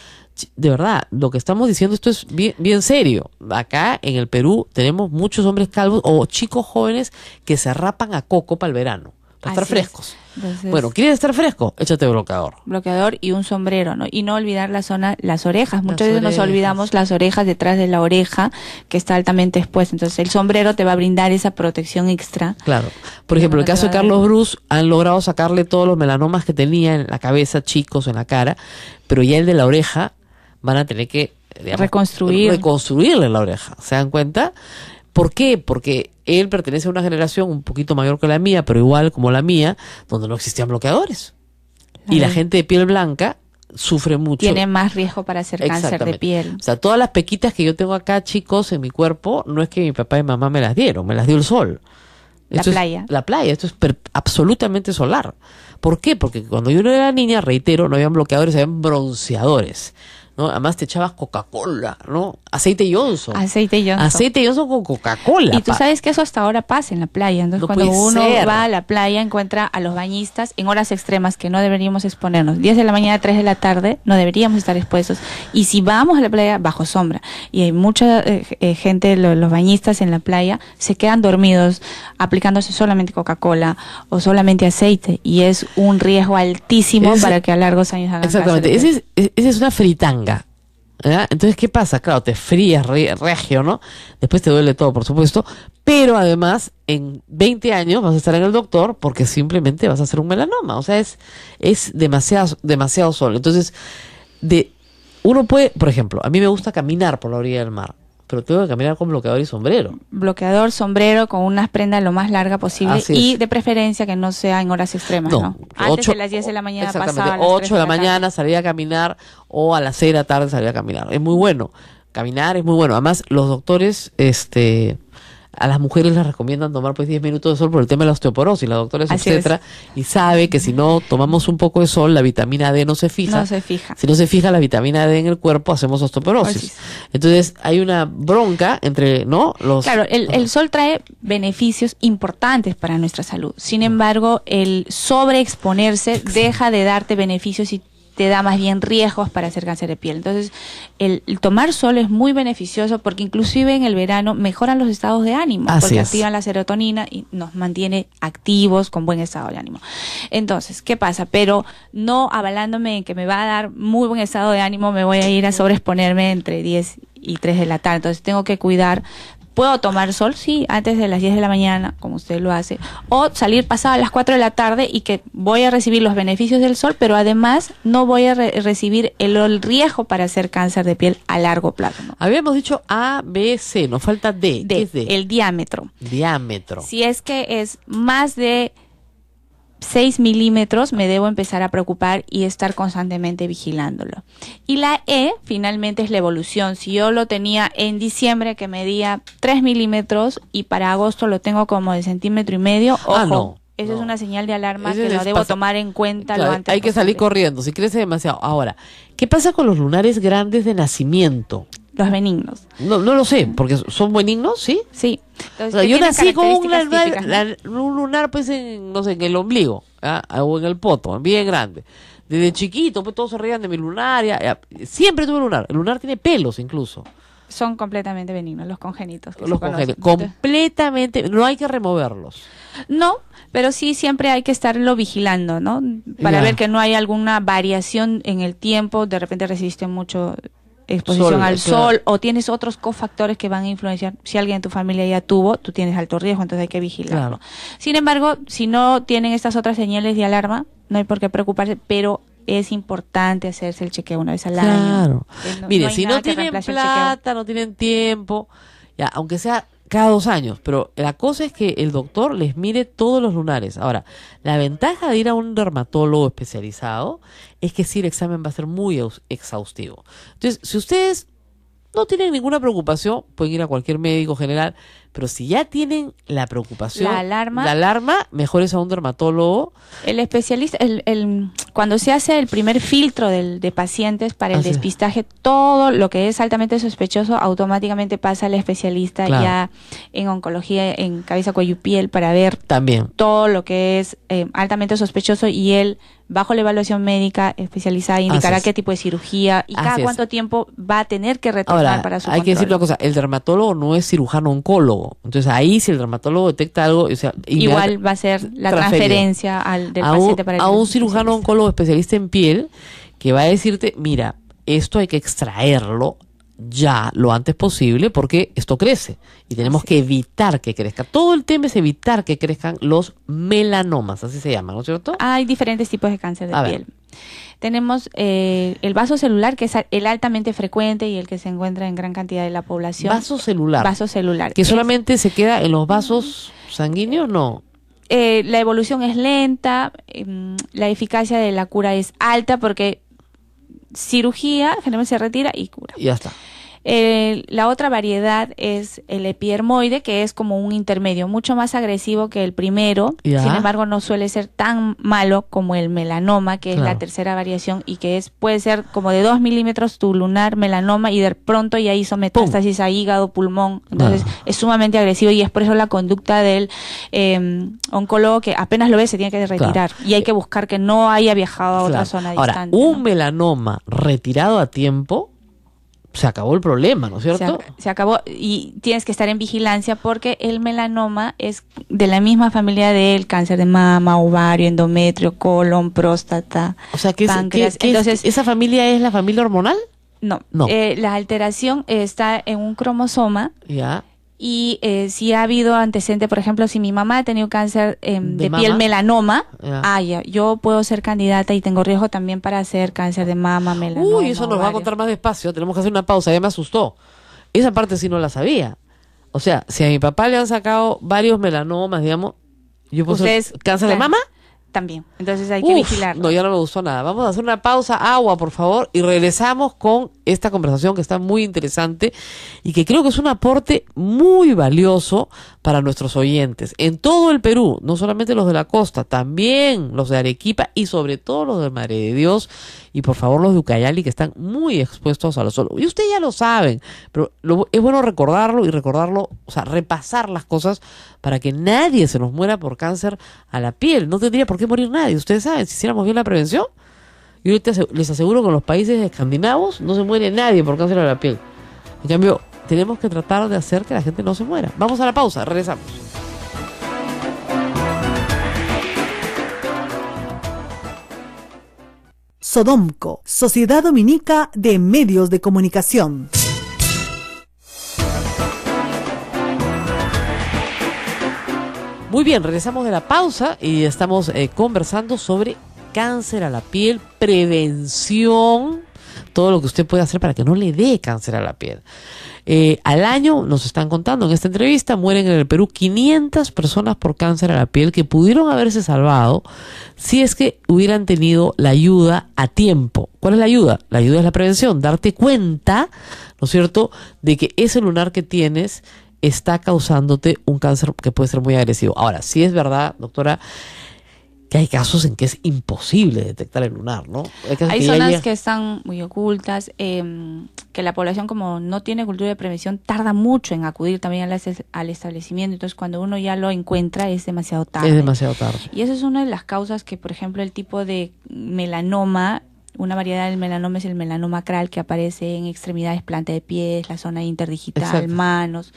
de verdad, lo que estamos diciendo, esto es bien, serio. Acá en el Perú tenemos muchos hombres calvos o chicos jóvenes que se rapan a coco para el verano. Para estar frescos. bueno, ¿quieres estar fresco? Échate bloqueador. Bloqueador y un sombrero, ¿no? Y no olvidar la zona, las orejas. Muchas veces nos olvidamos las orejas detrás de la oreja, que está altamente expuesta. Entonces, el sombrero te va a brindar esa protección extra. Claro. Por ejemplo, el caso de Carlos Bruce, han logrado sacarle todos los melanomas que tenía en la cabeza, chicos, en la cara, pero ya el de la oreja van a tener que reconstruir. reconstruirle la oreja. ¿Se dan cuenta? ¿Por qué? Porque él pertenece a una generación un poquito mayor que la mía, pero igual como la mía, donde no existían bloqueadores. Y la gente de piel blanca sufre mucho. Tiene más riesgo para hacer cáncer de piel. O sea, todas las pequitas que yo tengo acá, chicos, en mi cuerpo, no es que mi papá y mamá me las dieron, me las dio el sol. La playa. la playa, esto es absolutamente solar. ¿Por qué? Porque cuando yo era niña, reitero, no había bloqueadores, habían bronceadores. Además te echabas Coca-Cola, ¿no? Aceite Johnson. Aceite Johnson. Aceite Johnson con Coca-Cola. Y tú sabes que eso hasta ahora pasa en la playa. Entonces, cuando uno va a la playa, encuentra a los bañistas en horas extremas que no deberíamos exponernos. 10 de la mañana, 3 de la tarde, no deberíamos estar expuestos. Y si vamos a la playa, bajo sombra. Y hay mucha eh, eh, gente, los bañistas en la playa, se quedan dormidos aplicándose solamente Coca-Cola o solamente aceite. Y es un riesgo altísimo para que a largos años hagan Exactamente. E, esa es una fritanga. ¿eh? Entonces, ¿qué pasa? Claro, te frías regio, ¿no? Después te duele todo, por supuesto. Pero además, en 20 años vas a estar en el doctor porque simplemente vas a hacer un melanoma. O sea, es, es demasiado, demasiado sol. Entonces, de, uno puede, por ejemplo, a mí me gusta caminar por la orilla del mar pero tengo que caminar con bloqueador y sombrero. Bloqueador, sombrero, con unas prendas lo más larga posible y de preferencia que no sea en horas extremas, ¿no? Antes de las 10 de la mañana pasaba a las 8 de la, mañana salía a caminar o a las 6 de la tarde salía a caminar. Es muy bueno. Caminar es muy bueno. Además, los doctores este a las mujeres les recomiendan tomar pues 10 minutos de sol por el tema de la osteoporosis, la doctora es y sabe que si no tomamos un poco de sol, la vitamina D no se fija. No se fija. Si no se fija la vitamina D en el cuerpo, hacemos osteoporosis. Entonces, hay una bronca entre, ¿no? Los Claro, el, el sol trae beneficios importantes para nuestra salud. Sin embargo, el sobreexponerse deja de darte beneficios y te da más bien riesgos para hacer cáncer de piel. Entonces, el, tomar sol es muy beneficioso porque inclusive en el verano mejoran los estados de ánimo, porque activan la serotonina y nos mantiene activos con buen estado de ánimo. Entonces, ¿qué pasa? Pero no avalándome en que me va a dar muy buen estado de ánimo, me voy a ir a sobreexponerme entre 10 y 3 de la tarde. Entonces, tengo que cuidar puedo tomar sol, sí, antes de las 10 de la mañana, como usted lo hace, o salir a las 4 de la tarde y que voy a recibir los beneficios del sol, pero además no voy a recibir el, riesgo para hacer cáncer de piel a largo plazo. Habíamos dicho A, B, C, nos falta D. D? el diámetro. Diámetro. Si es que es más de 6 milímetros me debo empezar a preocupar y estar constantemente vigilándolo. Y la E finalmente es la evolución. Si yo lo tenía en diciembre que medía 3 milímetros y para agosto lo tengo como de centímetro y medio, ah, ojo. Esa es una señal de alarma que lo debo tomar en cuenta Hay que salir corriendo si crece demasiado. Ahora, ¿qué pasa con los lunares grandes de nacimiento? los benignos. No, lo sé, porque son benignos, ¿sí? Sí. yo nací con un lunar, un lunar, pues, en, no sé, en el ombligo, ¿ah? o en el poto, bien grande. Desde chiquito, pues todos se reían de mi lunar. Siempre tuve lunar. El lunar tiene pelos incluso. Son completamente benignos, los congénitos. Los congénitos, completamente, no hay que removerlos. No, pero sí siempre hay que estarlo vigilando, ¿no? Para ver que no hay alguna variación en el tiempo, de repente resiste mucho exposición al sol o tienes otros cofactores que van a influenciar. Si alguien en tu familia ya tuvo, tú tienes alto riesgo, entonces hay que vigilarlo. Sin embargo, si no tienen estas otras señales de alarma, no hay por qué preocuparse, pero es importante hacerse el chequeo una vez al año. Claro. Mire, si no tienen plata, no tienen tiempo, ya, aunque sea cada dos años, pero la cosa es que el doctor les mire todos los lunares. Ahora, la ventaja de ir a un dermatólogo especializado es que sí el examen va a ser muy exhaustivo. Entonces, si ustedes no tienen ninguna preocupación, pueden ir a cualquier médico general pero si ya tienen la preocupación, la alarma, la alarma mejor es a un dermatólogo. El especialista, el, cuando se hace el primer filtro del, de pacientes para el despistaje, todo lo que es altamente sospechoso automáticamente pasa al especialista ya en oncología, en cabeza, cuello piel, para ver también todo lo que es eh, altamente sospechoso y él bajo la evaluación médica especializada indicará qué tipo de cirugía y cada cuánto tiempo va a tener que retornar para su Hay que decir una cosa, el dermatólogo no es cirujano oncólogo entonces ahí si el dermatólogo detecta algo, igual va a ser la transferencia al a un, para a un cirujano oncólogo especialista en piel que va a decirte, mira, esto hay que extraerlo ya lo antes posible porque esto crece y tenemos que evitar que crezca. Todo el tema es evitar que crezcan los melanomas, así se llama, ¿no es cierto? Hay diferentes tipos de cáncer de piel. Tenemos eh, el vaso celular, que es el altamente frecuente y el que se encuentra en gran cantidad de la población. Vaso celular. Vaso celular. Que solamente se queda en los vasos sanguíneos, no. Eh, la evolución es lenta, em, la eficacia de la cura es alta porque cirugía generalmente se retira y cura. Ya está la otra variedad es el epiermoide, que es como un intermedio, mucho más agresivo que el primero. Sin embargo, no suele ser tan malo como el melanoma, que es la tercera variación y que es puede ser como de 2 milímetros tu lunar melanoma y de pronto ya hizo metástasis a hígado, pulmón. Entonces, es sumamente agresivo y es por eso la conducta del em, oncólogo que apenas lo ve se tiene que retirar y hay que buscar que no haya viajado a otra zona Ahora, Un melanoma retirado a tiempo se acabó el problema, ¿no es cierto? Se, acabó y tienes que estar en vigilancia porque el melanoma es de la misma familia del cáncer de mama, ovario, endometrio, colon, próstata. páncreas. Entonces, esa familia es la familia hormonal? No, no. Eh, la alteración está en un cromosoma. Ya y eh, si ha habido antecedentes, por ejemplo, si mi mamá ha tenido cáncer em, de, piel melanoma, ah, ya, yo puedo ser candidata y tengo riesgo también para hacer cáncer de mama, melanoma. Uy, eso nos va a contar más despacio, tenemos que hacer una pausa, ya me asustó. Esa parte sí no la sabía. O sea, si a mi papá le han sacado varios melanomas, digamos, yo puedo cáncer de mama también. Entonces hay que vigilar. No, ya no me gustó nada. Vamos a hacer una pausa, agua, por favor, y regresamos con esta conversación que está muy interesante y que creo que es un aporte muy valioso para nuestros oyentes en todo el Perú, no solamente los de la costa, también los de Arequipa y sobre todo los de Madre de Dios y por favor los de Ucayali que están muy expuestos a al sol. Y ustedes ya lo saben, pero es bueno recordarlo y recordarlo, o sea, repasar las cosas para que nadie se nos muera por cáncer a la piel. No tendría por qué morir nadie. Ustedes saben, si hiciéramos bien la prevención, yo les aseguro que en los países escandinavos no se muere nadie por cáncer a la piel. En cambio, tenemos que tratar de hacer que la gente no se muera. Vamos a la pausa, regresamos. Sodomco, Sociedad Dominica de Medios de Comunicación. Muy bien, regresamos de la pausa y estamos eh, conversando sobre cáncer a la piel, prevención, todo lo que usted puede hacer para que no le dé cáncer a la piel. Eh, al año, nos están contando en esta entrevista, mueren en el Perú 500 personas por cáncer a la piel que pudieron haberse salvado si es que hubieran tenido la ayuda a tiempo. ¿Cuál es la ayuda? La ayuda es la prevención, darte cuenta, ¿no es cierto?, de que ese lunar que tienes está causándote un cáncer que puede ser muy agresivo. Ahora, sí es verdad, doctora, que hay casos en que es imposible detectar el lunar, ¿no? Hay, zonas que están muy ocultas, em, que la población como no tiene cultura de prevención tarda mucho en acudir también al, al, establecimiento, entonces cuando uno ya lo encuentra es demasiado tarde. Es demasiado tarde. Y eso es una de las causas que, por ejemplo, el tipo de melanoma una variedad del melanoma es el melanoma acral que aparece en extremidades, planta de pies, la zona interdigital, manos.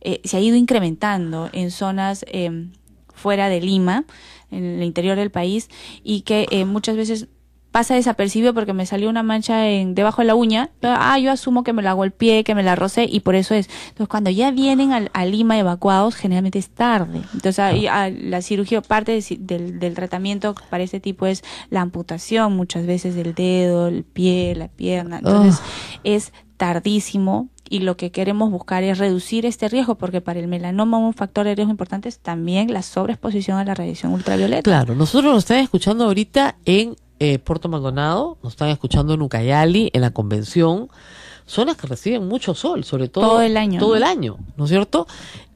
Eh, se ha ido incrementando en zonas eh, fuera de Lima, en el interior del país, y que eh, muchas veces pasa desapercibido porque me salió una mancha en, debajo de la uña. Ah, yo asumo que me la golpeé, que me la rocé y por eso es. Entonces, cuando ya vienen a, Lima evacuados, generalmente es tarde. Entonces, ah. Ah, la cirugía, parte del, tratamiento para este tipo es la amputación muchas veces del dedo, el pie, la pierna. Entonces, ah. es tardísimo y lo que queremos buscar es reducir este riesgo, porque para el melanoma un factor de riesgo importante es también la sobreexposición a la radiación ultravioleta. Claro, nosotros lo están escuchando ahorita en eh, Puerto Maldonado, nos están escuchando en Ucayali, en la convención, zonas que reciben mucho sol, sobre todo, todo el año. Todo ¿no? el año, ¿no es cierto?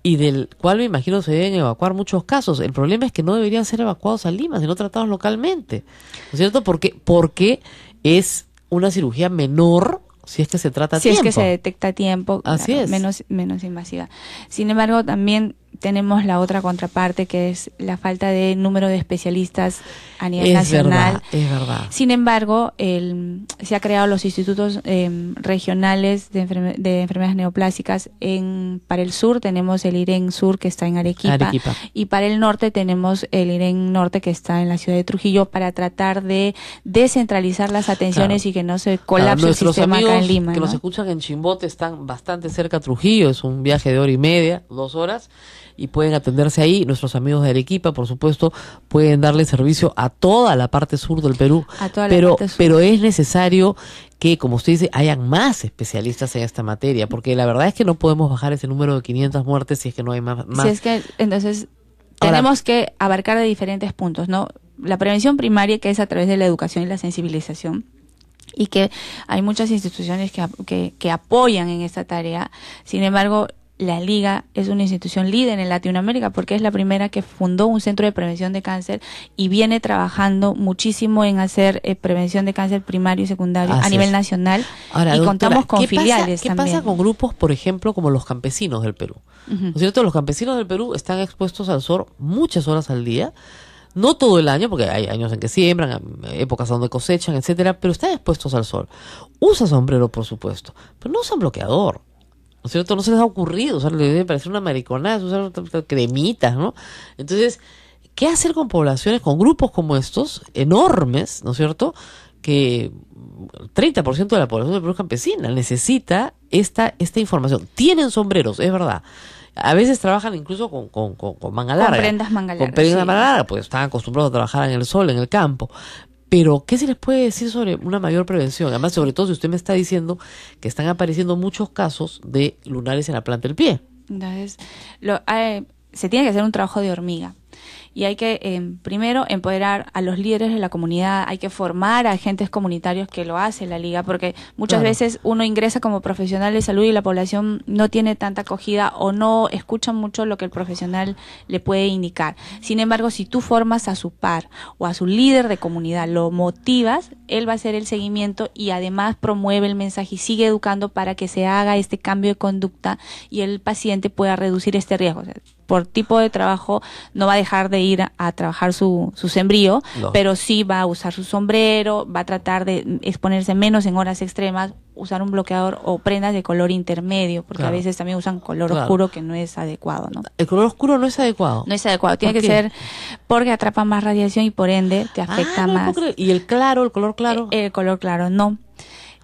Y del cual me imagino se deben evacuar muchos casos. El problema es que no deberían ser evacuados a Lima, sino tratados localmente, ¿no es cierto? Porque, porque es una cirugía menor si es que se trata a si tiempo. es que se detecta a tiempo, Así es. menos menos invasiva. Sin embargo, también tenemos la otra contraparte que es la falta de número de especialistas a nivel nacional. Verdad, es verdad. Sin embargo, se ha creado los institutos em, regionales de, enfermedades neoplásicas. En, para el sur tenemos el IREN Sur que está en Arequipa, y para el norte tenemos el IREN Norte que está en la ciudad de Trujillo para tratar de descentralizar las atenciones y que no se colapse el sistema acá en Lima. Que nos escuchan en Chimbote están bastante cerca Trujillo, es un viaje de hora y media, dos horas y pueden atenderse ahí. Nuestros amigos de Arequipa, por supuesto, pueden darle servicio a toda la parte sur del Perú. A toda la pero, pero es necesario que, como usted dice, hayan más especialistas en esta materia, porque la verdad es que no podemos bajar ese número de 500 muertes si es que no hay más. Si es que, entonces, tenemos que abarcar de diferentes puntos, ¿no? La prevención primaria, que es a través de la educación y la sensibilización y que hay muchas instituciones que, que apoyan en esta tarea. Sin embargo, la Liga es una institución líder en Latinoamérica porque es la primera que fundó un centro de prevención de cáncer y viene trabajando muchísimo en hacer eh, prevención de cáncer primario y secundario a nivel nacional y contamos con filiales ¿qué también. ¿Qué pasa con grupos, por ejemplo, como los campesinos del Perú? cierto? Los campesinos del Perú están expuestos al sol muchas horas al día no todo el año, porque hay años en que siembran, eh, épocas donde cosechan, etcétera, pero están expuestos al sol. Usa sombrero, por supuesto, pero no usan bloqueador. ¿no es cierto? No se les ha ocurrido, o sea, le parecer una mariconada, usar cremitas, ¿no? Entonces, ¿qué hacer con poblaciones, con grupos como estos, enormes, ¿no es cierto? Que el 30% de la población de Perú campesina necesita esta, esta información. Tienen sombreros, es verdad. A veces trabajan incluso con, con, con, manga larga. Con prendas manga larga. Con prendas porque están acostumbrados a trabajar en el sol, en el campo. Pero, ¿qué se les puede decir sobre una mayor prevención? Además, sobre todo si usted me está diciendo que están apareciendo muchos casos de lunares en la planta del pie. Entonces, eh, se tiene que hacer un trabajo de hormiga y hay que em, primero empoderar a los líderes de la comunidad, hay que formar a agentes comunitarios que lo hace la liga, porque muchas veces uno ingresa como profesional de salud y la población no tiene tanta acogida o no escucha mucho lo que el profesional le puede indicar. Sin embargo, si tú formas a su par o a su líder de comunidad, lo motivas, él va a hacer el seguimiento y además promueve el mensaje y sigue educando para que se haga este cambio de conducta y el paciente pueda reducir este riesgo. por tipo de trabajo no va a dejar de ir a, trabajar su, su sembrío, pero sí va a usar su sombrero, va a tratar de exponerse menos en horas extremas usar un bloqueador o prendas de color intermedio, porque a veces también usan color oscuro que no es adecuado, ¿no? El color oscuro no es adecuado. No es adecuado, tiene que ser porque atrapa más radiación y por ende te ah, afecta más. ¿Y el claro, el color claro? Eh, el, color claro, no.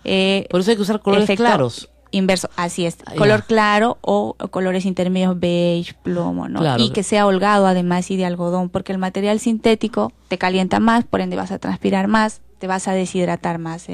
Eh, por eso hay que usar colores claros inverso, así es, ah, color claro o, colores intermedios beige, plomo, ¿no? Y que sea holgado además y de algodón, porque el material sintético te calienta más, por ende vas a transpirar más, te vas a deshidratar más.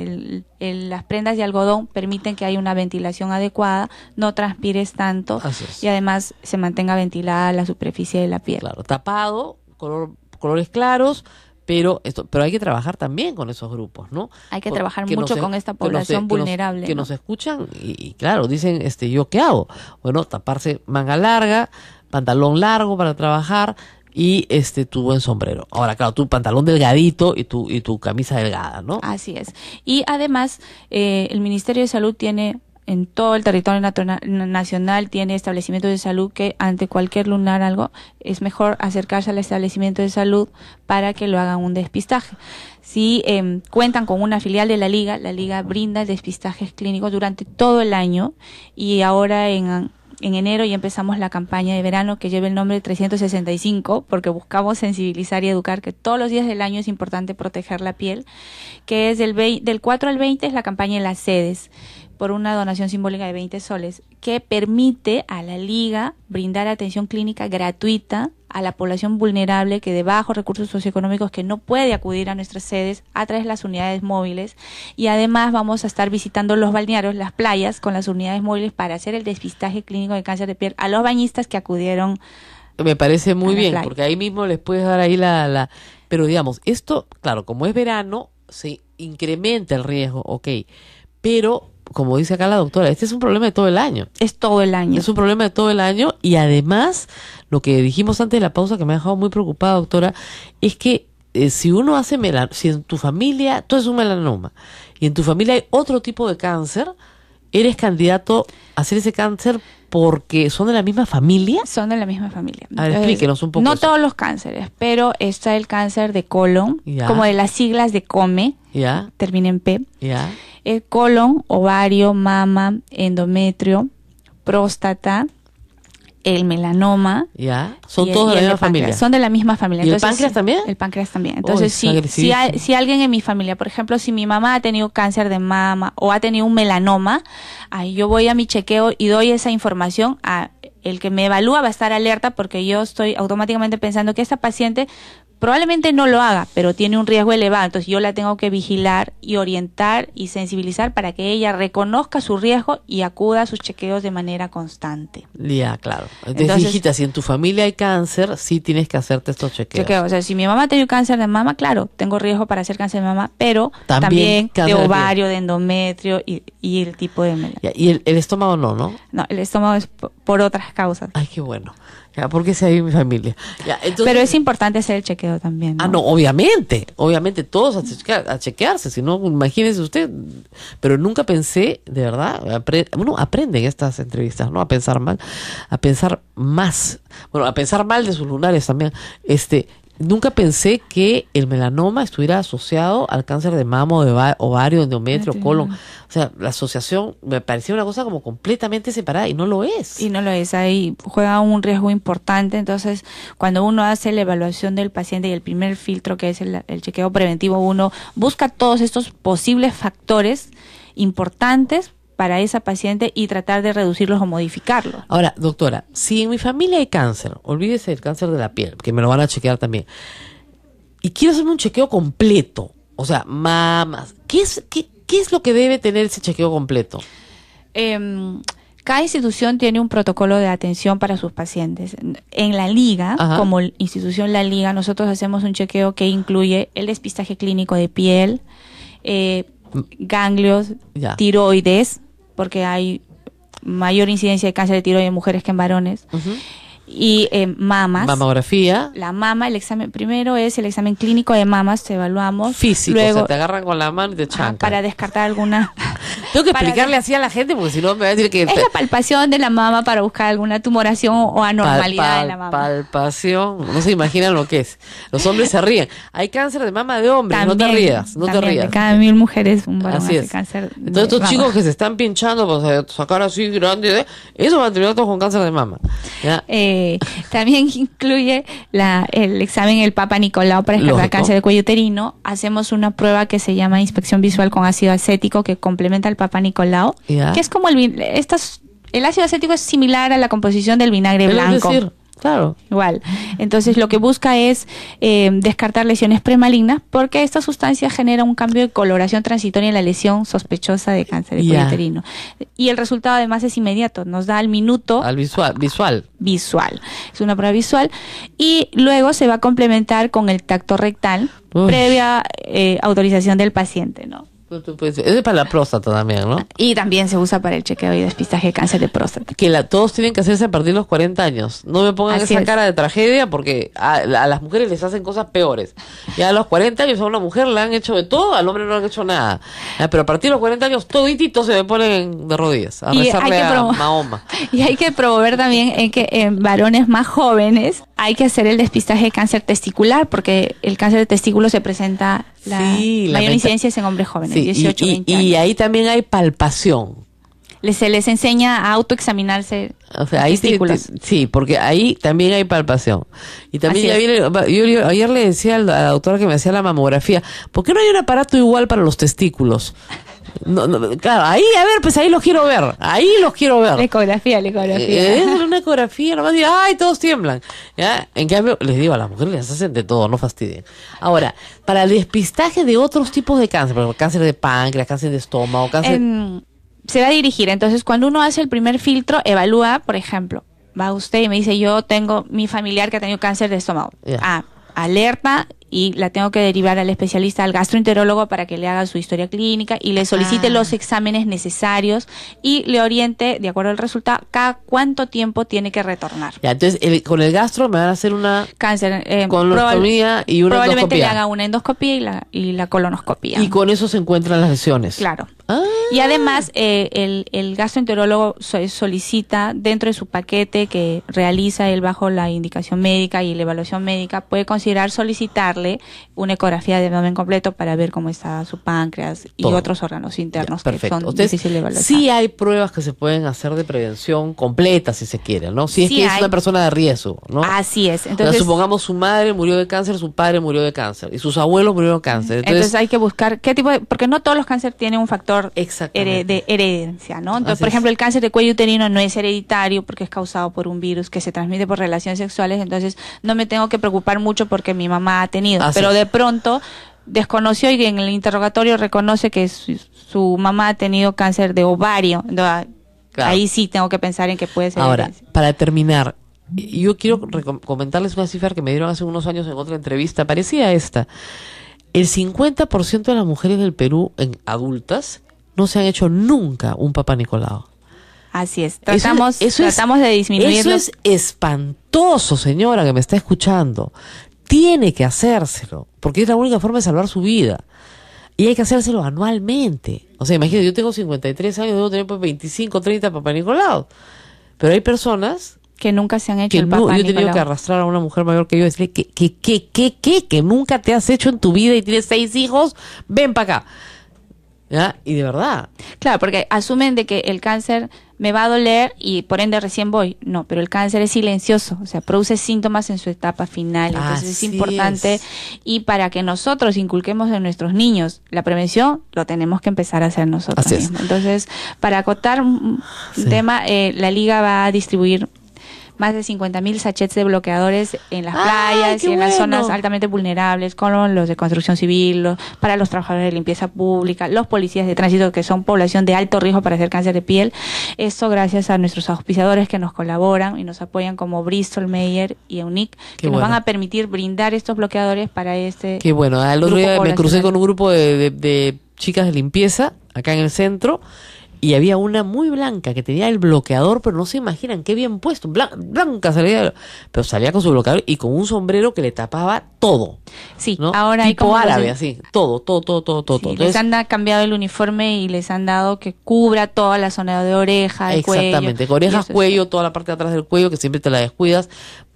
las prendas de algodón permiten que haya una ventilación adecuada, no transpires tanto y además se mantenga ventilada la superficie de la piel. Claro, tapado, color, colores claros, pero esto pero hay que trabajar también con esos grupos no hay que trabajar mucho con esta población e, vulnerable que nos, escuchan y, claro dicen este yo qué hago bueno taparse manga larga pantalón largo para trabajar y este tu buen sombrero. Ahora, claro, tu pantalón delgadito y tu, y tu camisa delgada, ¿no? Así es. Y además, eh, el Ministerio de Salud tiene en todo el territorio nacional tiene establecimientos de salud que ante cualquier lunar algo es mejor acercarse al establecimiento de salud para que lo hagan un despistaje. Si em, cuentan con una filial de la liga, la liga brinda despistajes clínicos durante todo el año y ahora en en enero ya empezamos la campaña de verano que lleva el nombre 365 porque buscamos sensibilizar y educar que todos los días del año es importante proteger la piel, que es del, del 4 al 20 es la campaña en las sedes por una donación simbólica de 20 soles que permite a la liga brindar atención clínica gratuita a la población vulnerable que de bajos recursos socioeconómicos que no puede acudir a nuestras sedes a través de las unidades móviles y además vamos a estar visitando los balnearios, las playas con las unidades móviles para hacer el despistaje clínico de cáncer de piel a los bañistas que acudieron. Me parece muy bien, porque ahí mismo les puedes dar ahí la, la... Pero digamos, esto, claro, como es verano, se incrementa el riesgo, ok, pero como dice acá la doctora, este es un problema de todo el año. Es todo el año. Es un problema de todo el año y además lo que dijimos antes de la pausa que me ha dejado muy preocupada, doctora, es que eh, si uno hace melanoma, si en tu familia tú es un melanoma y en tu familia hay otro tipo de cáncer, eres candidato a hacer ese cáncer porque son de la misma familia. Son de la misma familia. A ver, explíquenos un poco. No todos los cánceres, pero está el cáncer de colon, como de las siglas de COME, termina en P. El colon, ovario, mama, endometrio, próstata, el melanoma. Ya, son todos de la misma familia. Son de la misma familia. ¿El páncreas también? El páncreas también. Entonces, si, si, alguien en mi familia, por ejemplo, si mi mamá ha tenido cáncer de mama o ha tenido un melanoma, ahí yo voy a mi chequeo y doy esa información a el que me evalúa va a estar alerta porque yo estoy automáticamente pensando que esta paciente probablemente no lo haga, pero tiene un riesgo elevado, entonces yo la tengo que vigilar y orientar y sensibilizar para que ella reconozca su riesgo y acuda a sus chequeos de manera constante. Ya, claro. Entonces, entonces si en tu familia hay cáncer, sí tienes que hacerte estos chequeos. O sea, si mi mamá tiene cáncer de mama, claro, tengo riesgo para hacer cáncer de mama, pero también, de ovario, de, endometrio y, el tipo de... y el, el, estómago no, ¿no? No, el estómago es por otras causas. Ay, qué bueno porque si hay mi familia. Pero es importante hacer el chequeo también. Ah, ¿no? Ah, no, obviamente, obviamente, todos a, chequearse, si imagínese usted. Pero nunca pensé, de verdad, uno aprende en estas entrevistas, ¿no? A pensar mal, a pensar más, bueno, a pensar mal de sus lunares también, este, Nunca pensé que el melanoma estuviera asociado al cáncer de mama, de ovario, endometrio, colon. O sea, la asociación me parecía una cosa como completamente separada y no lo es. Y no lo es. Ahí juega un riesgo importante. Entonces, cuando uno hace la evaluación del paciente y el primer filtro que es el, el chequeo preventivo, uno busca todos estos posibles factores importantes para esa paciente y tratar de reducirlos o modificarlos. Ahora, doctora, si en mi familia hay cáncer, olvídese del cáncer de la piel, que me lo van a chequear también, y quiero hacerme un chequeo completo, o sea, mamás, ¿qué es, qué, qué es lo que debe tener ese chequeo completo? Em, cada institución tiene un protocolo de atención para sus pacientes. En la liga, como institución la liga, nosotros hacemos un chequeo que incluye el despistaje clínico de piel, eh, mm. ganglios, tiroides, porque hay mayor incidencia de cáncer de tiroides en mujeres que en varones y eh, mamas. Mamografía. La mama, el examen, primero es el examen clínico de mamas, te evaluamos. Físico, luego, te agarran con la mano y te chancan. para descartar alguna... *laughs* Tengo que explicarle así a la gente porque si no me va a decir que... Es la palpación de la mama para buscar alguna tumoración o anormalidad de la mama. Palpación, no se imaginan lo que es. Los hombres se ríen. Hay cáncer de mama de hombres, no te rías, no te rías. De cada mil mujeres un cáncer Entonces estos chicos que se están pinchando para sacar así grande, ¿eh? eso va a tener todos con cáncer de mama. Eh, también *laughs* incluye la, el examen del Papa Nicolau para el cáncer de cuello uterino. Hacemos una prueba que se llama inspección visual con ácido acético que complementa al Papa Nicolau, que es como el, estas el ácido acético es similar a la composición del vinagre blanco. Claro. Igual. Entonces lo que busca es eh, descartar lesiones premalignas porque esta sustancia genera un cambio de coloración transitoria en la lesión sospechosa de cáncer de Y el resultado además es inmediato, nos da al minuto. Al visual. Visual. Visual. Es una prueba visual. Y luego se va a complementar con el tacto rectal previa eh, autorización del paciente, ¿no? es para la próstata también, ¿no? Y también se usa para el chequeo y despistaje de cáncer de próstata. Que la, todos tienen que hacerse a partir de los 40 años. No me pongan esa cara de tragedia porque a, las mujeres les hacen cosas peores. Ya a los 40 años a una mujer le han hecho de todo, al hombre no le han hecho nada. Ah, pero a partir de los 40 años toditito se me ponen de rodillas a y a Mahoma. *laughs* Y hay que promover también en que en varones más jóvenes hay que hacer el despistaje de cáncer testicular porque el cáncer de testículo se presenta la mayor incidencia es en hombres jóvenes, 18, y, años. y ahí también hay palpación. Les, se les enseña a autoexaminarse. O sea, sí, porque ahí también hay palpación. Y también ayer le decía a la doctora que me hacía la mamografía, ¿por qué no hay un aparato igual para los testículos? No, claro, ahí, a ver, pues ahí los quiero ver. Ahí los quiero ver. ecografía, la ecografía. Eh, es una ecografía, nomás digo, ay, todos tiemblan. En cambio, les digo, a las mujeres les hacen de todo, no fastidien. Ahora, para el despistaje de otros tipos de cáncer, por ejemplo, cáncer de páncreas, cáncer de estómago, cáncer. Em, se va a dirigir. Entonces, cuando uno hace el primer filtro, evalúa, por ejemplo, va usted y me dice, yo tengo mi familiar que ha tenido cáncer de estómago. Ah, alerta, y la tengo que derivar al especialista, al gastroenterólogo, para que le haga su historia clínica y le solicite ah. los exámenes necesarios y le oriente, de acuerdo al resultado, cada cuánto tiempo tiene que retornar. entonces, con el gastro me van a hacer una cáncer, eh, y una probablemente le haga una endoscopía y la, y la colonoscopía. Y con eso se encuentran las lesiones. Claro. Ah. Y además, eh, el, el gastroenterólogo solicita dentro de su paquete que realiza él bajo la indicación médica y la evaluación médica, puede considerar solicitar una ecografía de abdomen completo para ver cómo está su páncreas y otros órganos internos que son difíciles de evaluar. Sí hay pruebas que se pueden hacer de prevención completa, si se quiere, ¿no? Si es que es una persona de riesgo, ¿no? Así es. Entonces, supongamos su madre murió de cáncer, su padre murió de cáncer y sus abuelos murieron de cáncer. Entonces, hay que buscar qué tipo de... Porque no todos los cánceres tienen un factor de herencia, ¿no? Entonces, por ejemplo, el cáncer de cuello uterino no es hereditario porque es causado por un virus que se transmite por relaciones sexuales, entonces no me tengo que preocupar mucho porque mi mamá ha tenido pero de pronto desconoció y en el interrogatorio reconoce que su, mamá ha tenido cáncer de ovario. Ah, ahí sí tengo que pensar en que puede ser. Ahora, para terminar, yo quiero comentarles una cifra que me dieron hace unos años en otra entrevista, parecía esta. El 50% de las mujeres del Perú en adultas no se han hecho nunca un papá Nicolau. Así es, tratamos, de disminuir. Eso es espantoso, señora, que me está escuchando tiene que hacérselo, porque es la única forma de salvar su vida. Y hay que hacérselo anualmente. O sea, imagínate, yo tengo 53 años, debo tener pues 25, 30 papá lado Pero hay personas... Que nunca se han hecho el papá Yo he tenido que arrastrar a una mujer mayor que yo y decirle, que, que, que, que, que, que nunca te has hecho en tu vida y tienes seis hijos, ven para acá. Y de verdad. Claro, porque asumen de que el cáncer me va a doler y por ende recién voy. No, pero el cáncer es silencioso, o sea, produce síntomas en su etapa final. Entonces es importante y para que nosotros inculquemos en nuestros niños la prevención, lo tenemos que empezar a hacer nosotros. Así mismos. Entonces, para acotar un tema, eh, la liga va a distribuir más de 50.000 sachets de bloqueadores en las playas y en las zonas altamente vulnerables, con los de construcción civil, para los trabajadores de limpieza pública, los policías de tránsito, que son población de alto riesgo para hacer cáncer de piel. Esto gracias a nuestros auspiciadores que nos colaboran y nos apoyan como Bristol Mayer y EUNIC, que nos van a permitir brindar estos bloqueadores para este... Qué bueno, al otro día me crucé con un grupo de chicas de limpieza acá en el centro y había una muy blanca que tenía el bloqueador, pero no se imaginan qué bien puesto. blanca salía, pero salía con su bloqueador y con un sombrero que le tapaba todo. Sí, ahora hay como árabe, así, todo, todo, todo, todo, todo. les han cambiado el uniforme y les han dado que cubra toda la zona de oreja, cuello. Exactamente, orejas, cuello, toda la parte de atrás del cuello que siempre te la descuidas,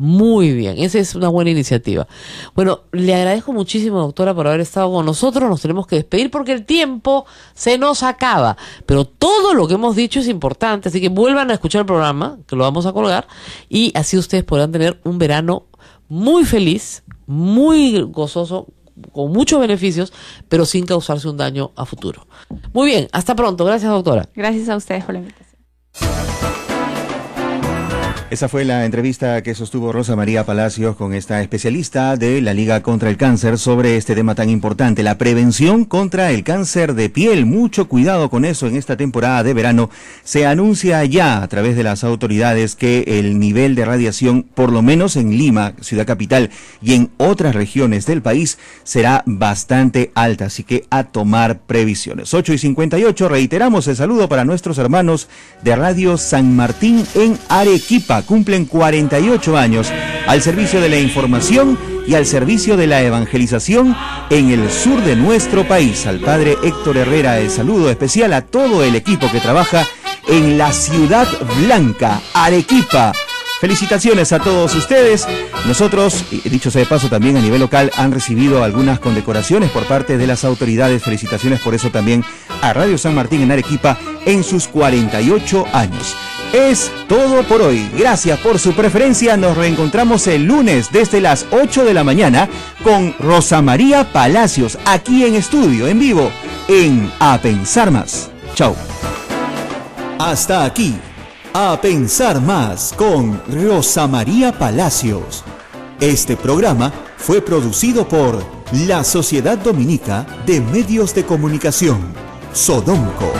muy bien, esa es una buena iniciativa. Bueno, le agradezco muchísimo, doctora, por haber estado con nosotros. Nos tenemos que despedir porque el tiempo se nos acaba. Pero todo lo que hemos dicho es importante, así que vuelvan a escuchar el programa, que lo vamos a colgar, y así ustedes podrán tener un verano muy feliz, muy gozoso, con muchos beneficios, pero sin causarse un daño a futuro. Muy bien, hasta pronto. Gracias, doctora. Gracias a ustedes por la invitación. Esa fue la entrevista que sostuvo Rosa María Palacios con esta especialista de la Liga contra el Cáncer sobre este tema tan importante, la prevención contra el cáncer de piel. Mucho cuidado con eso en esta temporada de verano. Se anuncia ya a través de las autoridades que el nivel de radiación, por lo menos en Lima, ciudad capital, y en otras regiones del país, será bastante alta. Así que a tomar previsiones. 8 y 58, reiteramos el saludo para nuestros hermanos de Radio San Martín en Arequipa cumplen 48 años al servicio de la información y al servicio de la evangelización en el sur de nuestro país. Al padre Héctor Herrera el saludo especial a todo el equipo que trabaja en la Ciudad Blanca, Arequipa. Felicitaciones a todos ustedes. Nosotros, dicho sea de paso, también a nivel local han recibido algunas condecoraciones por parte de las autoridades. Felicitaciones por eso también a Radio San Martín en Arequipa en sus 48 años. Es todo por hoy. Gracias por su preferencia. Nos reencontramos el lunes desde las 8 de la mañana con Rosa María Palacios, aquí en estudio, en vivo, en A Pensar Más. Chao. Hasta aquí, A Pensar Más con Rosa María Palacios. Este programa fue producido por la Sociedad Dominica de Medios de Comunicación, Sodomco.